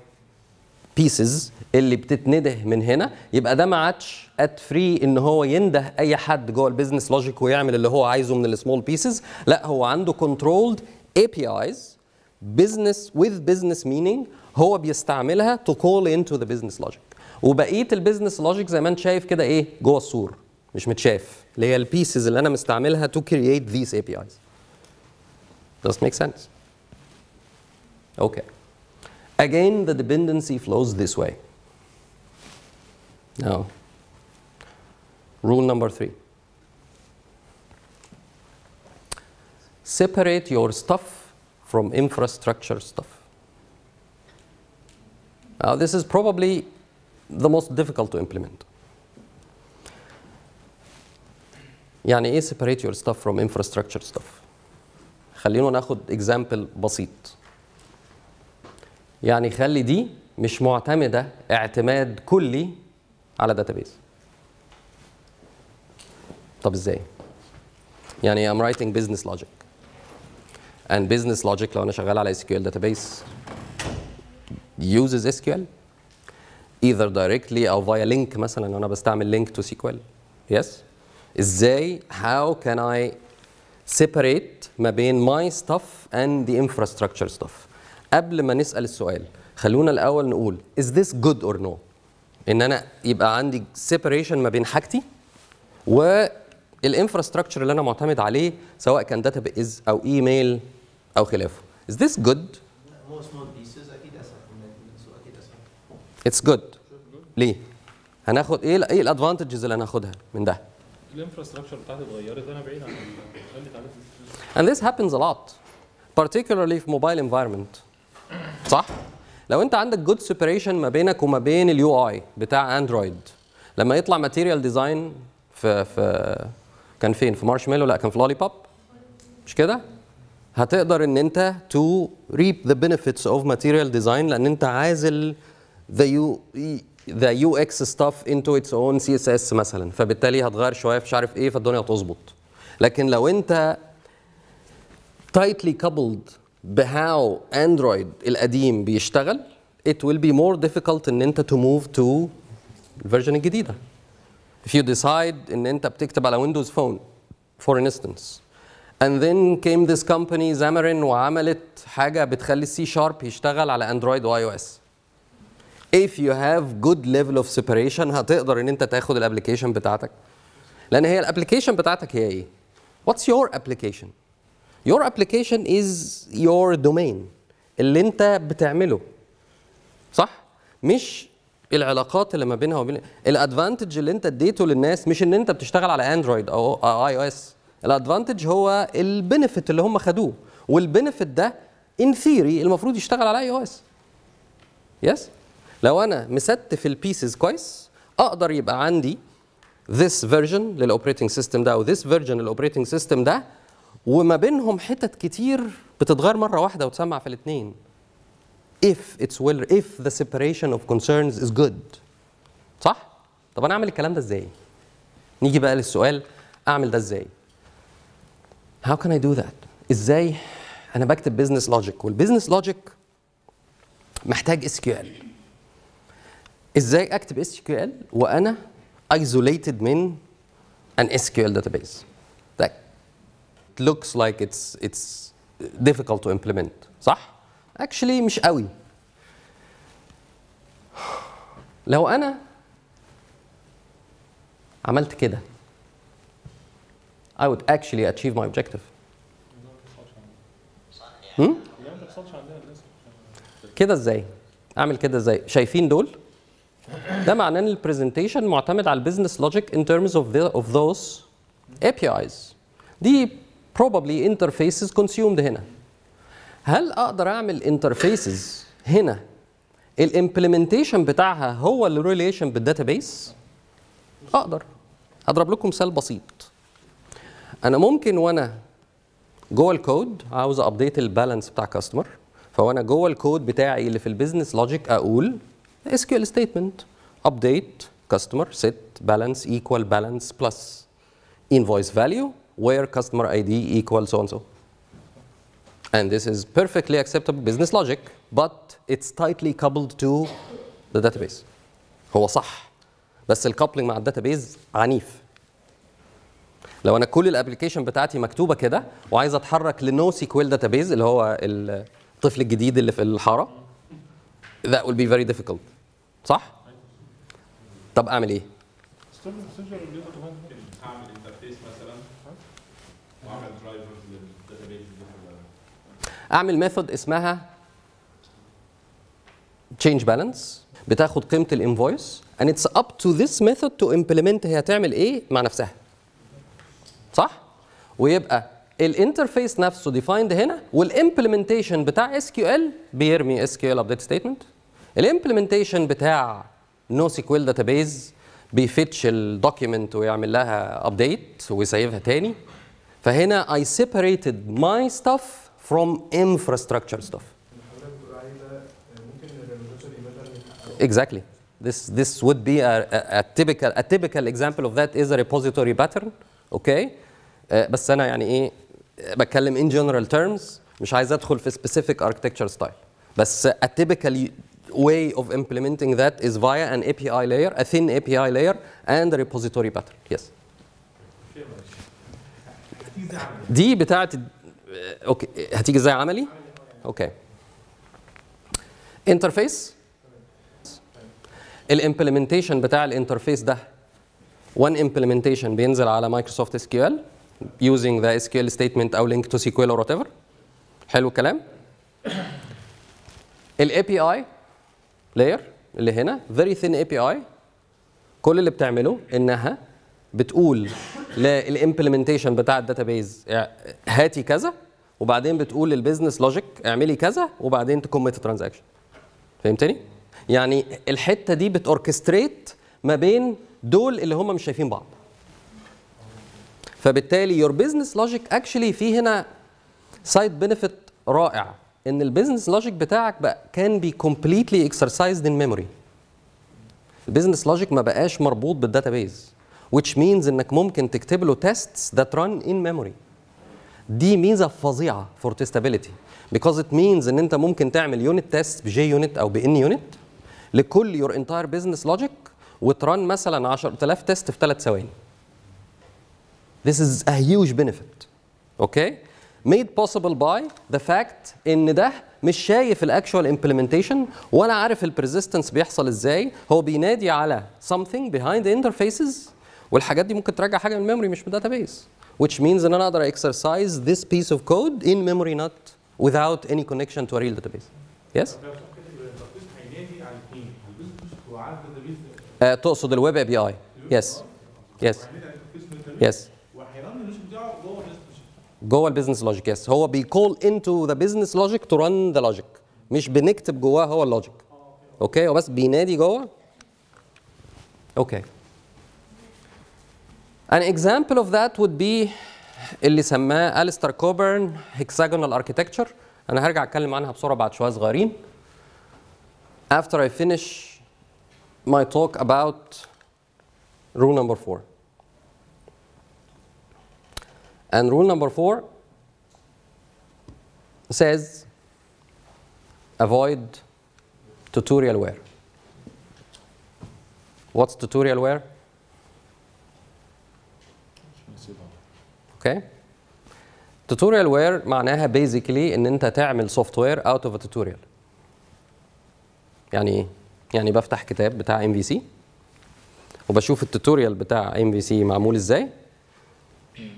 بيسز اللي بتتنده من هنا يبقى ده ما عادش ات فري ان هو ينده اي حد جوه البيزنس لوجيك ويعمل اللي هو عايزه من السمول بيسز لا هو عنده كنترولد اي بي ايز بزنس وذ بزنس مينينج هو بيستعملها تو كول انتو ذا بزنس لوجيك وبقيه البيزنس لوجيك زي ما انت شايف كده ايه جوه السور مش متشاف اللي هي البيسز اللي انا مستعملها تو كرييت ذيس اي بي ايز Does make sense? Okay. Again, the dependency flows this way. Now, rule number three. Separate your stuff from infrastructure stuff. Now, this is probably the most difficult to implement. يعني ايه separate your stuff from infrastructure stuff خلينا ناخد example بسيط يعني خلي دي مش معتمده اعتماد كلي على داتابيز طب ازاي يعني I'm writing business logic and business logic لو انا شغال على SQL database uses SQL either directly او via link مثلا لو انا بستعمل link to SQL yes ازاي how can I separate ما بين my stuff and the infrastructure stuff قبل ما نسال السؤال خلونا الاول نقول از ذس جود اور نو ان انا يبقى عندي سيبريشن ما بين حاجتي والانفراستراكشر اللي انا معتمد عليه سواء كان داتا بيز او ايميل او خلافه از ذس جود اتس جود ليه هناخد ايه ايه الادفانتجز اللي هناخدها من ده الانفراستراكشر بتاعتي اتغيرت انا بعيد عن And this happens a lot particularly في mobile environment صح لو انت عندك جود سيبريشن ما بينك وما بين اليو اي بتاع اندرويد لما يطلع ماتيريال ديزاين في في كان فين في مارشميلو لا كان في لولي بوب مش كده هتقدر ان انت تو ريب ذا بنفيتس اوف ماتيريال ديزاين لان انت عازل ذا يو ذا يو اكس ستاف انتو اتس اون سي اس اس مثلا فبالتالي هتغير شويه في مش عارف ايه فالدنيا هتظبط لكن لو انت تايتلي كابلد بهاو اندرويد القديم بيشتغل it will be more difficult ان انت to move to الفيرجن الجديده if you decide ان انت بتكتب على ويندوز فون for instance and then came this company Xamarin وعملت حاجة بتخلي السي شارب يشتغل على اندرويد واي او اس. If you have good level of separation هتقدر ان انت تاخد الابلكيشن بتاعتك. لان هي الابلكيشن بتاعتك هي ايه؟ What's your application? your application is your domain اللي انت بتعمله صح مش العلاقات اللي ما بينها وبين الادفانتج اللي انت اديته للناس مش ان انت بتشتغل على اندرويد او اي او اس الادفانتج هو البنفيت اللي هم خدوه والبنفيت ده ان ثيري المفروض يشتغل على اي او اس يس لو انا مسدت في البيسز كويس اقدر يبقى عندي this version للاوبريتنج سيستم ده او this version للاوبريتنج سيستم ده وما بينهم حتت كتير بتتغير مره واحده وتسمع في الاثنين if it's well if the separation of concerns is good صح طب انا اعمل الكلام ده ازاي نيجي بقى للسؤال اعمل ده ازاي how can I do that ازاي انا بكتب بزنس لوجيك والبزنس لوجيك محتاج اس كيو ال ازاي اكتب اس كيو ال وانا isolated من an SQL database looks like it's it's difficult to implement صح actually مش قوي لو انا عملت كده I would actually achieve my objective كده ازاي اعمل كده ازاي شايفين دول ده معناه ان البرزنتيشن معتمد على البيزنس لوجيك in terms of the, of those APIs دي probably interfaces consumed هنا هل اقدر اعمل interfaces هنا الامبلمنتيشن بتاعها هو الريليشن بالداتابيس اقدر اضرب لكم مثال بسيط انا ممكن وانا جوه الكود عاوز ابديت البالانس بتاع كاستمر فوانا جوه الكود بتاعي اللي في البيزنس لوجيك اقول اس كيو ال ستيتمنت ابديت كاستمر سيت بالانس ايكوال بالانس بلس انفويس فاليو where customer ID equals so and so. And this is perfectly acceptable business logic, but it's tightly coupled to the database. هو صح بس الكابلنج مع الداتابيز عنيف. لو انا كل الابلكيشن بتاعتي مكتوبه كده وعايز اتحرك لنو سيكويل داتابيز اللي هو الطفل الجديد اللي في الحاره that will be very difficult. صح؟ طب اعمل ايه؟ ستيل هعمل مثلا اعمل ميثود اسمها change balance بتاخد قيمه الانفويس and it's up to this method to implement هي هتعمل ايه مع نفسها صح ويبقى الانترفيس نفسه ديفايند هنا والامبلمنتيشن بتاع اس كيو ال بيرمي اس كيو ال ابديت ستيتمنت الامبلمنتيشن بتاع نو سيكوال داتابيز بيفتش الدوكيمنت ويعمل لها ابديت ويسيفها تاني فهنا I separated my stuff from infrastructure stuff. Exactly. This this would be a, a, a typical a typical example of that is a repository pattern. Okay. Uh, بس انا يعني ايه بتكلم in general terms مش عايز ادخل في specific architecture style. بس a typical way of implementing that is via an API layer, a thin API layer, and a repository pattern. Yes. دي بتاعت اوكي هتيجي ازاي عملي؟ اوكي. انترفيس implementation بتاع الانترفيس ده one implementation بينزل على مايكروسوفت SQL using the SQL statement او link to SQL or whatever حلو الكلام الاي بي اي لاير اللي هنا فيري ثين اي بي اي كل اللي بتعمله انها بتقول للامبلمنتيشن بتاع الداتابيز هاتي كذا وبعدين بتقول للبيزنس لوجيك اعملي كذا وبعدين تكمت ترانزاكشن فهمتني يعني الحته دي بتوركستريت ما بين دول اللي هم مش شايفين بعض فبالتالي يور بيزنس لوجيك اكشلي في هنا سايد بنفيت رائع ان البيزنس لوجيك بتاعك بقى كان بي كومبليتلي اكسرسايزد ان ميموري البيزنس لوجيك ما بقاش مربوط بالداتابيز which means انك ممكن تكتب له تيستس ذات ران ان ميموري دي ميزه فظيعه فور تيستابيليتي بيكوز ات مينز ان انت ممكن تعمل يونت تيست بجي يونت او بان يونت لكل يور انتاير بزنس لوجيك وترن مثلا 10000 تيست في ثلاث ثواني This is a huge benefit. Okay? made possible by the fact ان ده مش شايف الاكشوال امبلمنتيشن ولا عارف البرزيستنس بيحصل ازاي هو بينادي على something behind the interfaces والحاجات دي ممكن ترجع حاجه من الميموري مش من الداتابيس which means ان انا اقدر exercise this piece of code in memory not without any connection to a real database yes uh, تقصد الويب اي بي اي يس يس يس جوه البيزنس لوجيك يس هو بيكول انتو ذا بيزنس لوجيك تو ران ذا لوجيك مش بنكتب جواه هو اللوجيك اوكي هو بس بينادي جوه اوكي An example of that would be اللي سماه أليستر كوبرن hexagonal architecture أنا هرجع أتكلم عنها بسرعة بعد شوية صغيرين After I finish my talk about rule number 4 And rule number four says avoid tutorial wear. What's tutorial wear? Okay. Tutorial wear معناها basically ان انت تعمل software out of a tutorial. يعني ايه؟ يعني بفتح كتاب بتاع MVC وبشوف التوتوريال بتاع MVC معمول ازاي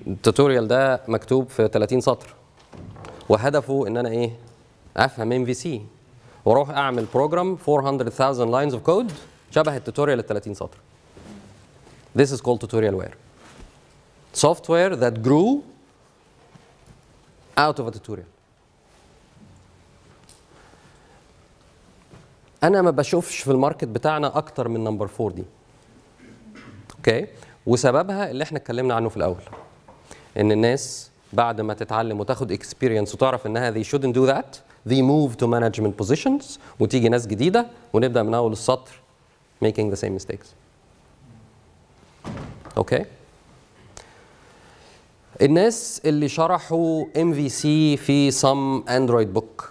التوتوريال ده مكتوب في 30 سطر وهدفه ان انا ايه افهم ام في سي واروح اعمل بروجرام 400000 لاينز اوف كود شبه التوتوريال ال 30 سطر This is called tutorial wear. Software that grew out of a tutorial. انا ما بشوفش في الماركت بتاعنا اكتر من نمبر 4 دي. اوكي؟ okay. وسببها اللي احنا اتكلمنا عنه في الاول. ان الناس بعد ما تتعلم وتاخد اكسبيرينس وتعرف انها they shouldn't do that they move to management positions وتيجي ناس جديده ونبدا من اول السطر making the same mistakes. اوكي؟ okay. الناس اللي شرحوا ام في سي في سم اندرويد بوك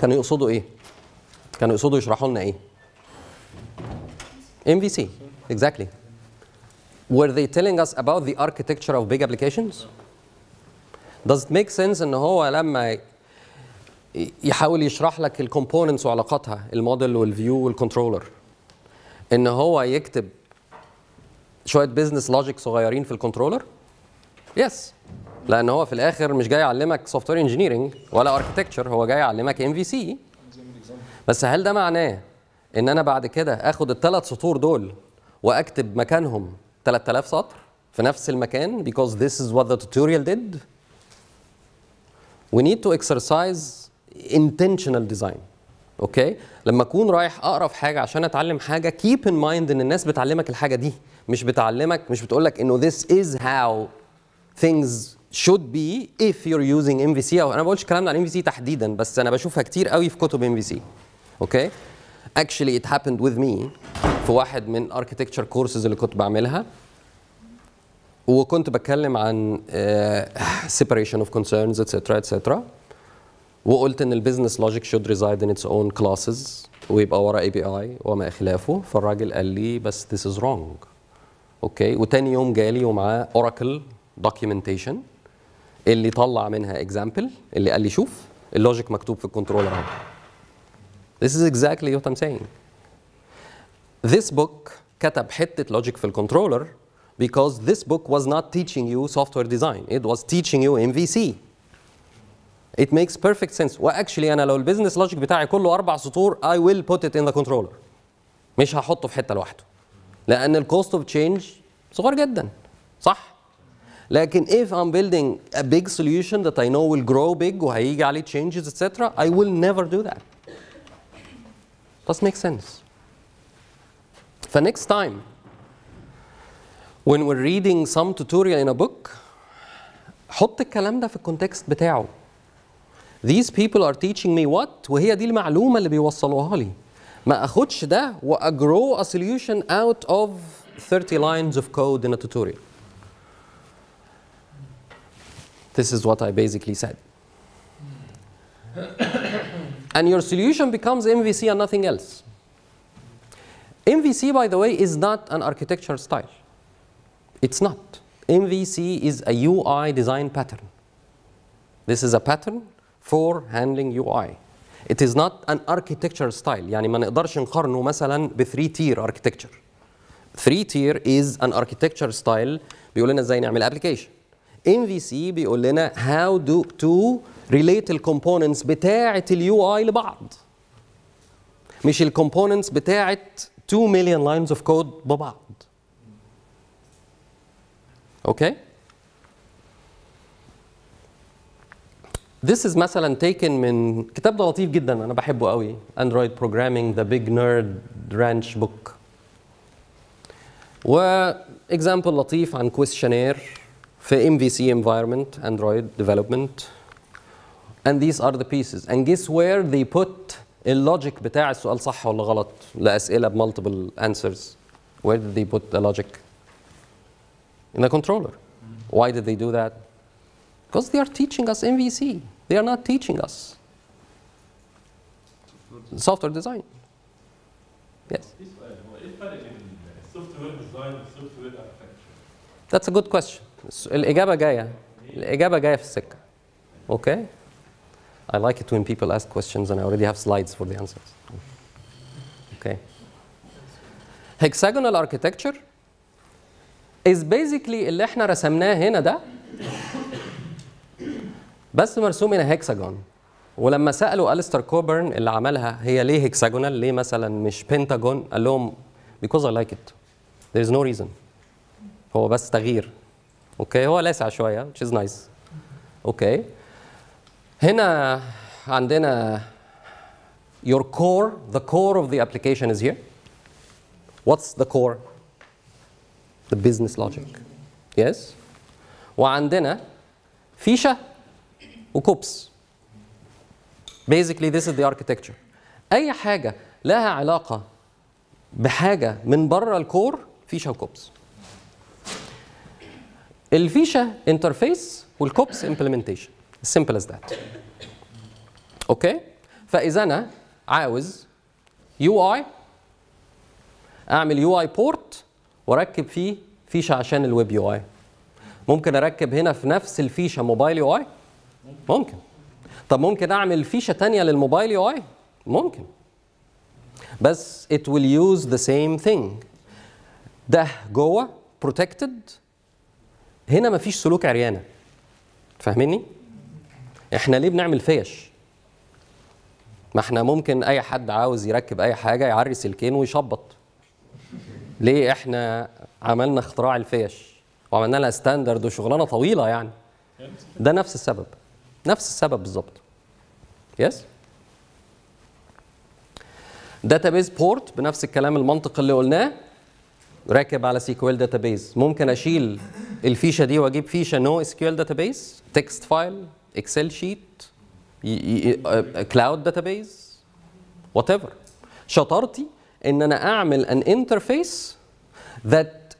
كانوا يقصدوا ايه؟ كانوا يقصدوا يشرحوا لنا ايه؟ ام في سي اكزاكتلي were they telling us about the architecture of big applications? Does it make sense ان هو لما يحاول يشرح لك الكومبوننتس وعلاقاتها الموديل والفيو والكنترولر ان هو يكتب شويه بزنس لوجيك صغيرين في الكنترولر؟ يس لان هو في الاخر مش جاي يعلمك سوفت وير انجينيرنج ولا اركتكتشر هو جاي يعلمك ام في سي بس هل ده معناه ان انا بعد كده اخد الثلاث سطور دول واكتب مكانهم 3000 سطر في نفس المكان because this is what the tutorial did we need to exercise intentional design okay لما اكون رايح اقرا في حاجه عشان اتعلم حاجه keep in mind ان الناس بتعلمك الحاجه دي مش بتعلمك مش بتقول لك انه this is how things should be if you're using MVC او انا ما بقولش كلامنا عن MVC تحديدا بس انا بشوفها كتير قوي في كتب MVC اوكي اكشلي ات هابند وذ مي في واحد من اركتكتشر كورسز اللي كنت بعملها وكنت بتكلم عن سيبريشن اوف كونسيرنز اتسترا اتسترا وقلت ان البيزنس لوجيك شود ريزايد ان اتس اون كلاسز ويبقى ورا اي بي اي وما خلافه فالراجل قال لي بس ذيس از رونج اوكي وتاني يوم جالي ومعاه اوراكل دوكيومنتيشن اللي طلع منها اكزامبل اللي قال لي شوف اللوجيك مكتوب في الكنترولر اهو This is exactly what I'm saying. This book كتب حتة logic في Controller," because this book was not teaching you software design. It was teaching you MVC. It makes perfect sense. actually, انا لو البيزنس لوجيك بتاعي كله اربع سطور I will put it in the controller. مش هحطه في حته لوحده. لان الكوست اوف تشينج صغير جدا. صح؟ لكن if I'm building a big solution that I know will grow big وهيجي عليه changes etc I will never do that. Does make sense? The next time when we're reading some tutorial in a book حط الكلام ده في الكونتكست بتاعه These people are teaching me what وهي دي المعلومة اللي بيوصلوها لي ما اخدش ده واجرو a solution out of 30 lines of code in a tutorial This is what I basically said and your solution becomes MVC and nothing else. MVC, by the way, is not an architecture style. It's not. MVC is a UI design pattern. This is a pattern for handling UI. It is not an architecture style. يعني ما نقدرش نقارنه مثلا ب 3 tier architecture. 3 tier is an architecture style بيقول لنا ازاي نعمل application. MVC بيقول لنا how do to ريليت الكومبوننتس بتاعه اليو اي لبعض مش الكومبوننتس بتاعه 2 مليون لاينز اوف كود ببعض اوكي This is مثلا taken من كتاب ده لطيف جدا انا بحبه قوي Android Programming The Big Nerd Ranch Book و example لطيف عن questionnaire في MVC environment اندرويد ديفلوبمنت and these are the pieces and guess where they put اللوجيك بتاع السؤال صح ولا غلط لأسئلة بمالتيبل answers where did they put the logic in the controller why did they do that because they are teaching us MVC they are not teaching us software design yes That's a good question. الإجابة جاية. الإجابة جاية في السكة. Okay. I like it when people ask questions and I already have slides for the answers. Okay. Hexagonal architecture is basically اللي احنا رسمناه هنا ده بس مرسوم هنا هكساجون ولما سالوا أليستر كوبرن اللي عملها هي ليه هكساجونال ليه مثلا مش بنتاجون قال لهم because I like it there is no reason هو بس تغيير اوكي okay. هو لاسع شويه which is nice اوكي okay. هنا عندنا your core the core of the application is here what's the core the business logic yes وعندنا فيشه وكوبس basically this is the architecture اي حاجه لها علاقه بحاجه من بره الكور فيشه وكوبس الفيشه انترفيس والكوبس implementation As simple as that. اوكي فاذا انا عاوز يو اي اعمل يو اي بورت واركب فيه فيشه عشان الويب يو اي ممكن اركب هنا في نفس الفيشه موبايل يو اي ممكن طب ممكن اعمل فيشه ثانيه للموبايل يو اي ممكن بس it will use the same thing ده جوه protected هنا مفيش سلوك عريانه فاهميني احنا ليه بنعمل فيش ما احنا ممكن اي حد عاوز يركب اي حاجه يعري سلكين ويشبط ليه احنا عملنا اختراع الفيش وعملنا لها ستاندرد وشغلانه طويله يعني ده نفس السبب نفس السبب بالظبط يس داتابيز بورت بنفس الكلام المنطق اللي قلناه راكب على سيكويل داتابيز ممكن اشيل الفيشه دي واجيب فيشه نو اس كيو ال داتابيز تكست فايل اكسل شيت كلاود داتابيز وات ايفر شطارتي ان انا اعمل ان انترفيس ذات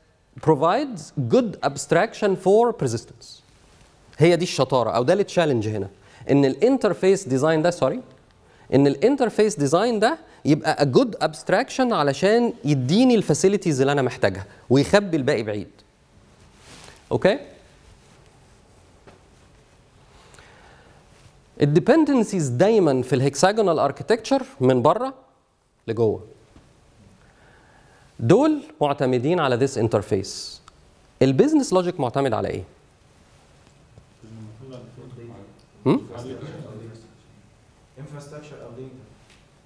provides good abstraction for persistence هي دي الشطاره او ده التشالنج هنا ان الانترفيس ديزاين ده سوري ان الانترفيس ديزاين ده يبقى جود ابستراكشن علشان يديني الفاسيلتيز اللي انا محتاجها ويخبي الباقي بعيد اوكي okay? الديبندنسيز دايما في الهكساجونال اركتكتشر من بره لجوه دول معتمدين على ذيس انترفيس البيزنس لوجيك معتمد على ايه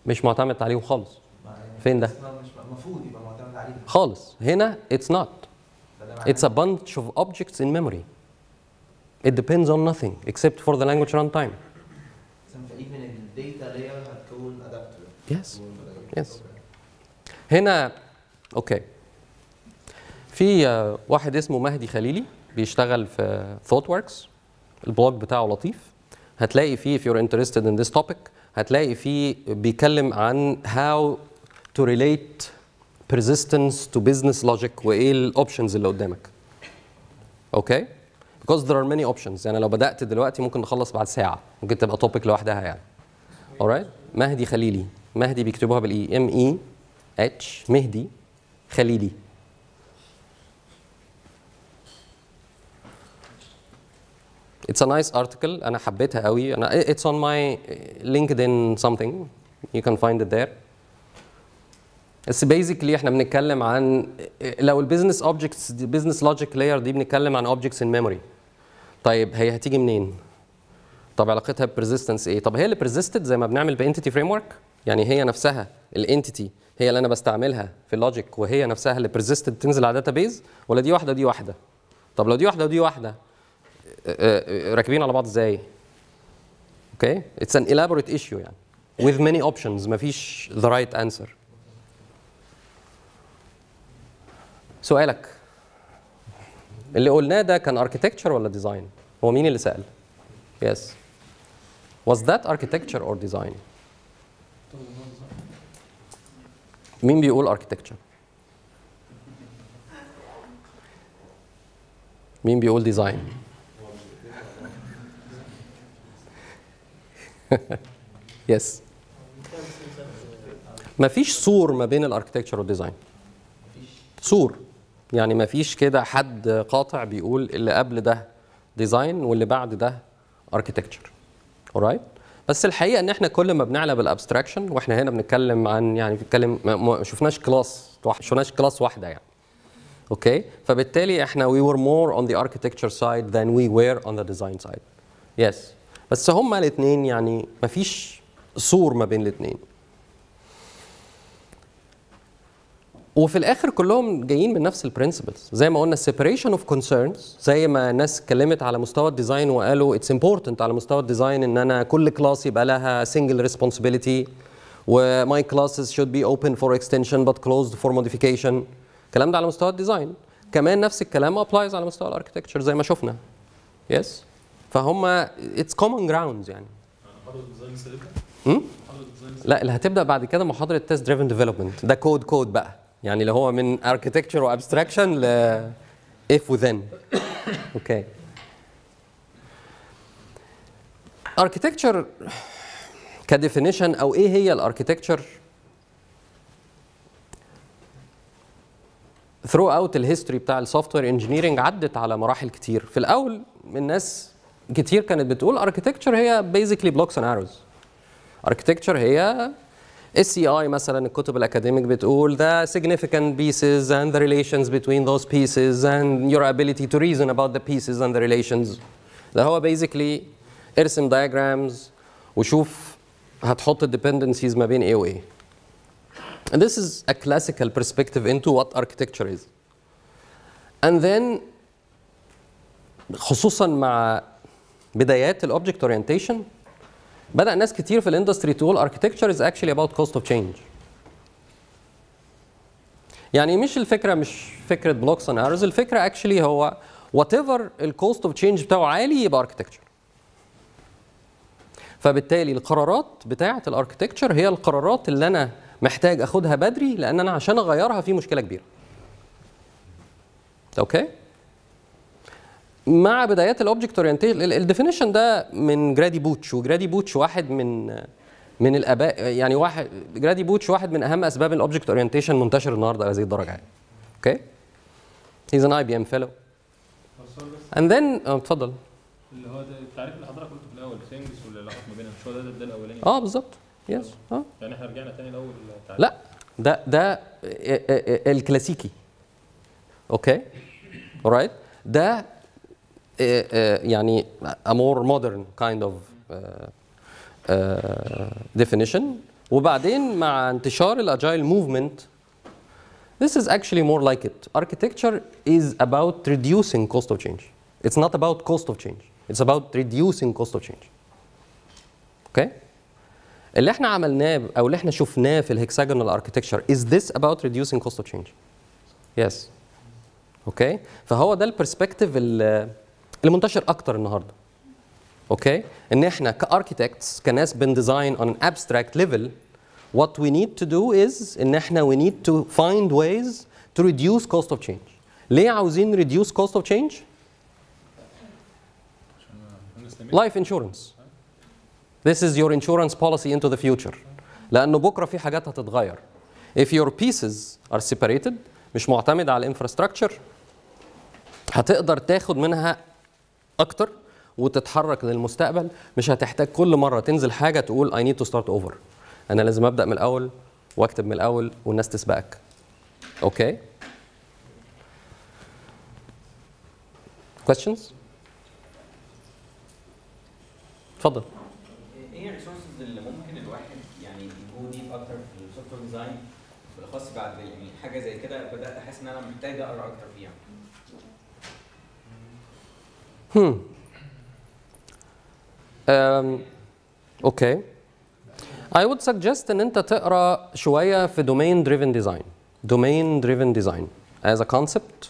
مش معتمد عليهم خالص فين ده المفروض يبقى معتمد عليه خالص هنا اتس نوت اتس a bunch of objects in memory it depends on nothing except for the language runtime يس يس هنا اوكي في آه، واحد اسمه مهدي خليلي بيشتغل في ثوت وركس البلوج بتاعه لطيف هتلاقي فيه if you're interested in this topic هتلاقي فيه بيتكلم عن how to relate persistence to business logic وايه الاوبشنز اللي قدامك اوكي because there are many options يعني لو بدات دلوقتي ممكن نخلص بعد ساعه ممكن تبقى topic لوحدها يعني alright مهدي خليلي مهدي بيكتبوها بالاي ام e اي اتش e مهدي خليلي It's a nice article انا حبيتها قوي انا it's on my LinkedIn something you can find it there بس بيزيكلي احنا بنتكلم عن لو البيزنس اوبجكتس بزنس لوجيك لاير دي بنتكلم عن اوبجكتس ان ميموري طيب هي هتيجي منين؟ طب علاقتها ببريزيستنس ايه؟ طب هي اللي بريزيستد زي ما بنعمل بانتيتي فريم ورك يعني هي نفسها الانتيتي هي اللي انا بستعملها في اللوجيك وهي نفسها اللي بريزيستد تنزل على بيز ولا دي واحده ودي واحده طب لو دي واحده ودي واحده آه، آه، آه، راكبين على بعض ازاي اوكي اتس ان elaborate ايشيو يعني with many options مفيش the right answer سؤالك اللي قلناه ده كان architecture ولا design هو مين اللي سأل yes was that architecture or design مين بيقول اركتكتشر مين بيقول ديزاين يس مفيش سور ما بين الاركتكتشر والديزاين سور يعني مفيش كده حد قاطع بيقول اللي قبل ده ديزاين واللي بعد ده اركتكتشر اورايت بس الحقيقه ان احنا كل ما بنعلى بالابستراكشن واحنا هنا بنتكلم عن يعني بنتكلم ما شفناش كلاس ما شفناش كلاس واحده يعني اوكي فبالتالي احنا وي were مور اون ذا architecture سايد ذان وي وير اون ذا ديزاين سايد يس بس هما الاثنين يعني فيش سور ما بين الاثنين وفي الاخر كلهم جايين من نفس البرنسبلز زي ما قلنا السيبريشن اوف كونسيرنز زي ما الناس اتكلمت على مستوى الديزاين وقالوا اتس امبورتنت على مستوى الديزاين ان انا كل كلاس يبقى لها سنجل ريسبونسبيلتي وماي كلاسز شود بي اوبن فور اكستنشن بت كلوزد فور موديفيكيشن الكلام ده على مستوى الديزاين كمان نفس الكلام ابلايز على مستوى الاركتكتشر زي ما شفنا يس yes. فهم اتس كومن جراوندز يعني لا اللي هتبدا بعد كده محاضره تيست دريفن ديفلوبمنت ده كود كود بقى يعني اللي هو من اركتكتشر وابستراكشن ل اف وذن اوكي اركتكتشر كديفينيشن او ايه هي الاركتكتشر ثرو اوت الهيستوري بتاع السوفت وير انجينيرنج عدت على مراحل كتير في الاول الناس كتير كانت بتقول اركتكتشر هي بيزيكلي بلوكس اند اروز اركتكتشر هي السي اي مثلا الكتب الاكاديميك بتقول the significant pieces and the relations between those pieces and your ability to reason about the pieces and the relations ده هو basically ارسم diagrams وشوف هتحط الديبندنسيز ما بين ايه وايه And this is a classical perspective into what architecture is. And then خصوصا مع بدايات الاوبجكت اورينتيشن بدا ناس كتير في الاندستري تقول اركتكتشر از اكشلي اباوت كوست اوف تشينج يعني مش الفكره مش فكره بلوكس اند ارز الفكره اكشلي هو وات ايفر الكوست اوف تشينج بتاعه عالي يبقى اركتكتشر فبالتالي القرارات بتاعه الاركتكتشر هي القرارات اللي انا محتاج اخدها بدري لان انا عشان اغيرها في مشكله كبيره اوكي okay. مع بدايات الاوبجكت اورينتيشن الديفينيشن ده من جرادي بوتش وجرادي بوتش واحد من من الاباء يعني واحد جرادي بوتش واحد من اهم اسباب الاوبجكت اورينتيشن منتشر النهارده على الدرجه يعني اوكي هيز ان اي بي ام فيلو اند ذن اتفضل اللي هو ده التعريف اللي حضرتك قلته في الاول ثينجز والعلاقات ما بينها مش هو ده ده الاولاني اه بالظبط يس اه يعني احنا رجعنا تاني الاول لا ده ده آه، آه، آه، الكلاسيكي اوكي رايت ده يعني eh, eh, a more modern kind of eh, definition وبعدين مع انتشار الاجايل موفمنت This is actually more like it. Architecture is about reducing cost of change. It's not about cost of change. It's about reducing cost of change. Okay? اللي احنا عملناه او اللي احنا شفناه في الهكساجونال architecture, is this about reducing cost of change? Yes. Okay? فهو ده البرسبكتيف اللي اللي منتشر اكتر النهارده اوكي ان احنا كاركتكتس كناس بنديزاين اون ابستراكت ليفل what we need to do is ان احنا we need to find ways to reduce cost of change. ليه عاوزين reduce cost of change؟ life insurance. This is your insurance policy into the future. لأنه بكرة في حاجات هتتغير. If your pieces are separated مش معتمد على الانفراستراكشر هتقدر تاخد منها اكتر وتتحرك للمستقبل مش هتحتاج كل مره تنزل حاجه تقول اي نيد تو ستارت اوفر انا لازم ابدا من الاول واكتب من الاول والناس تسبقك اوكي questions اتفضل ايه الريسورسز اللي ممكن الواحد يعني يكون ديب اكتر في السوفت وير ديزاين بالاخص بعد يعني حاجه زي كده بدات احس ان انا محتاج اقرا اكتر فيها Hmm. Um, okay. I would suggest ان انت تقرا شويه في domain driven design. domain driven design as a concept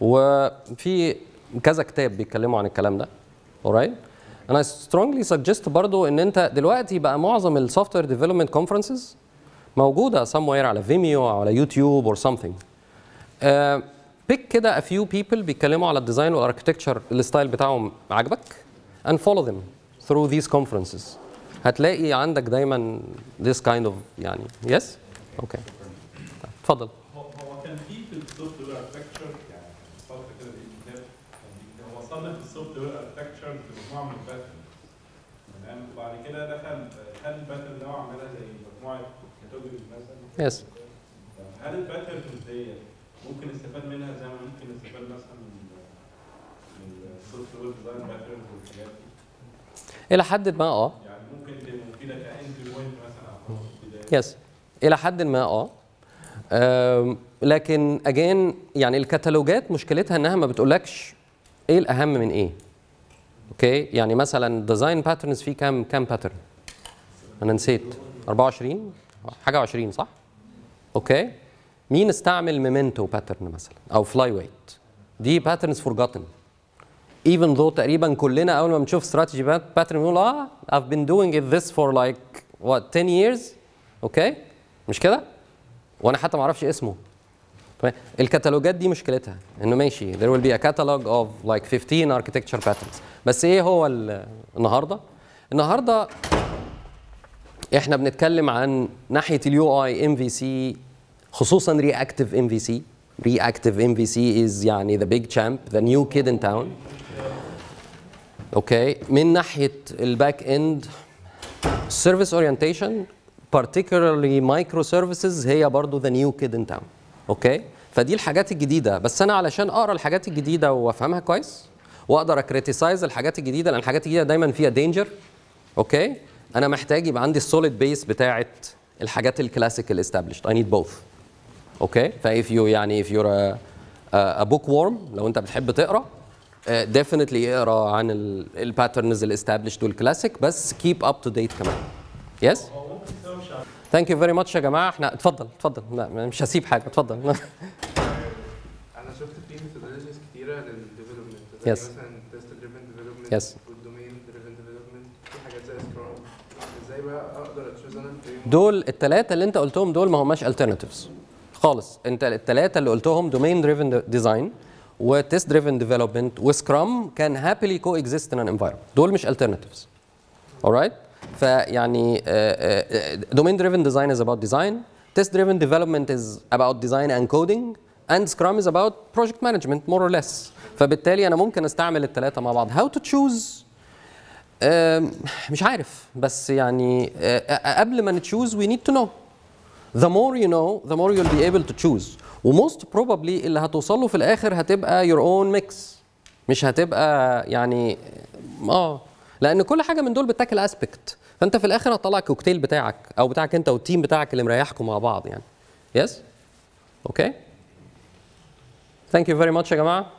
وفي كذا كتاب بيتكلموا عن الكلام ده. alright. And I strongly suggest برضو ان انت دلوقتي بقى معظم السوفت وير ديفلوبمنت كونفرنسز موجوده somewhere على فيميو او على يوتيوب or something. Uh, بيك كده افيو بيبل بيتكلموا على الديزاين والاركتكتشر الستايل بتاعهم عاجبك and follow them through these conferences هتلاقي عندك دايما this kind of يعني yes اوكي okay. اتفضل هو كان في في السوفت وير اركتكتشر يعني فتره كده لقيت السوفت وير اركتكتشر مجموعه من الباترن تمام وبعد كده دخل خد الباترن ده عملها زي مجموعه كاتيجوريز مثلا يس هل الباترن ديت ممكن نستفاد منها زي ما ممكن نستفاد مثلا من من السوفت وير ديزاين باكرز والحاجات دي الى حد ما اه يعني ممكن مفيده كانتري بوينت مثلا يس الى حد ما اه لكن اجين يعني الكتالوجات مشكلتها انها ما بتقولكش ايه الاهم من ايه اوكي يعني مثلا ديزاين باترنز فيه كام كام باترن انا نسيت 24 حاجه و20 صح اوكي مين استعمل ميمنتو باترن مثلا او فلاي ويت دي باترنز فورجاتن ايفن ذو تقريبا كلنا اول ما بنشوف استراتيجي باترن بنقول اه اف بن دوينج ذس فور لايك وات 10 ييرز اوكي مش كده وانا حتى ما اعرفش اسمه طيب، الكتالوجات دي مشكلتها انه ماشي there will be a catalog of like 15 architecture patterns بس ايه هو النهارده النهارده احنا بنتكلم عن ناحيه اليو اي ام في سي خصوصا رياكتيف ام في سي رياكتيف ام في سي از يعني ذا بيج تشامب ذا نيو كيد ان تاون اوكي من ناحيه الباك اند سيرفيس اورينتيشن particularly مايكرو سيرفيسز هي برضو ذا نيو كيد ان تاون اوكي فدي الحاجات الجديده بس انا علشان اقرا الحاجات الجديده وافهمها كويس واقدر اكريتيسايز الحاجات الجديده لان الحاجات الجديده دايما فيها دينجر اوكي انا محتاج يبقى عندي السوليد بيس بتاعه الحاجات الكلاسيك الاستابليشد اي نيد بوث اوكي فايف يو يعني اف يو ا بوك وورم لو انت بتحب تقرا ديفينتلي آه، اقرا عن الباترنز دول والكلاسيك بس كيب اب تو ديت كمان يس ثانك يو فيري ماتش يا جماعه احنا اتفضل اتفضل لا مش هسيب حاجه اتفضل انا شفت في ميثودولوجيز كتيره للديفلوبمنت يس مثلا يس والدومين دريفن ديفلوبمنت في حاجات زي ازاي بقى اقدر دول الثلاثه اللي انت قلتهم دول ما هماش alternatives خالص انت الثلاثه اللي قلتهم دومين دريفن ديزاين وتيست دريفن ديفلوبمنت وسكرام كان هابيلي كو اكزيست ان انفايرمنت دول مش الترناتيفز اورايت فيعني دومين دريفن ديزاين از اباوت ديزاين تيست دريفن ديفلوبمنت از اباوت ديزاين اند coding اند سكرام از اباوت بروجكت مانجمنت مور اور ليس فبالتالي انا ممكن استعمل الثلاثه مع بعض هاو تو تشوز مش عارف بس يعني آه، آه، آه، قبل ما نتشوز وي نيد تو نو the more you know the more you'll be able to choose وموست probably اللي هتوصل له في الاخر هتبقى your own mix مش هتبقى يعني اه لان كل حاجه من دول بتاكل اسبكت فانت في الاخر هتطلع الكوكتيل بتاعك او بتاعك انت والتيم بتاعك اللي مريحكم مع بعض يعني يس اوكي ثانك يو فيري ماتش يا جماعه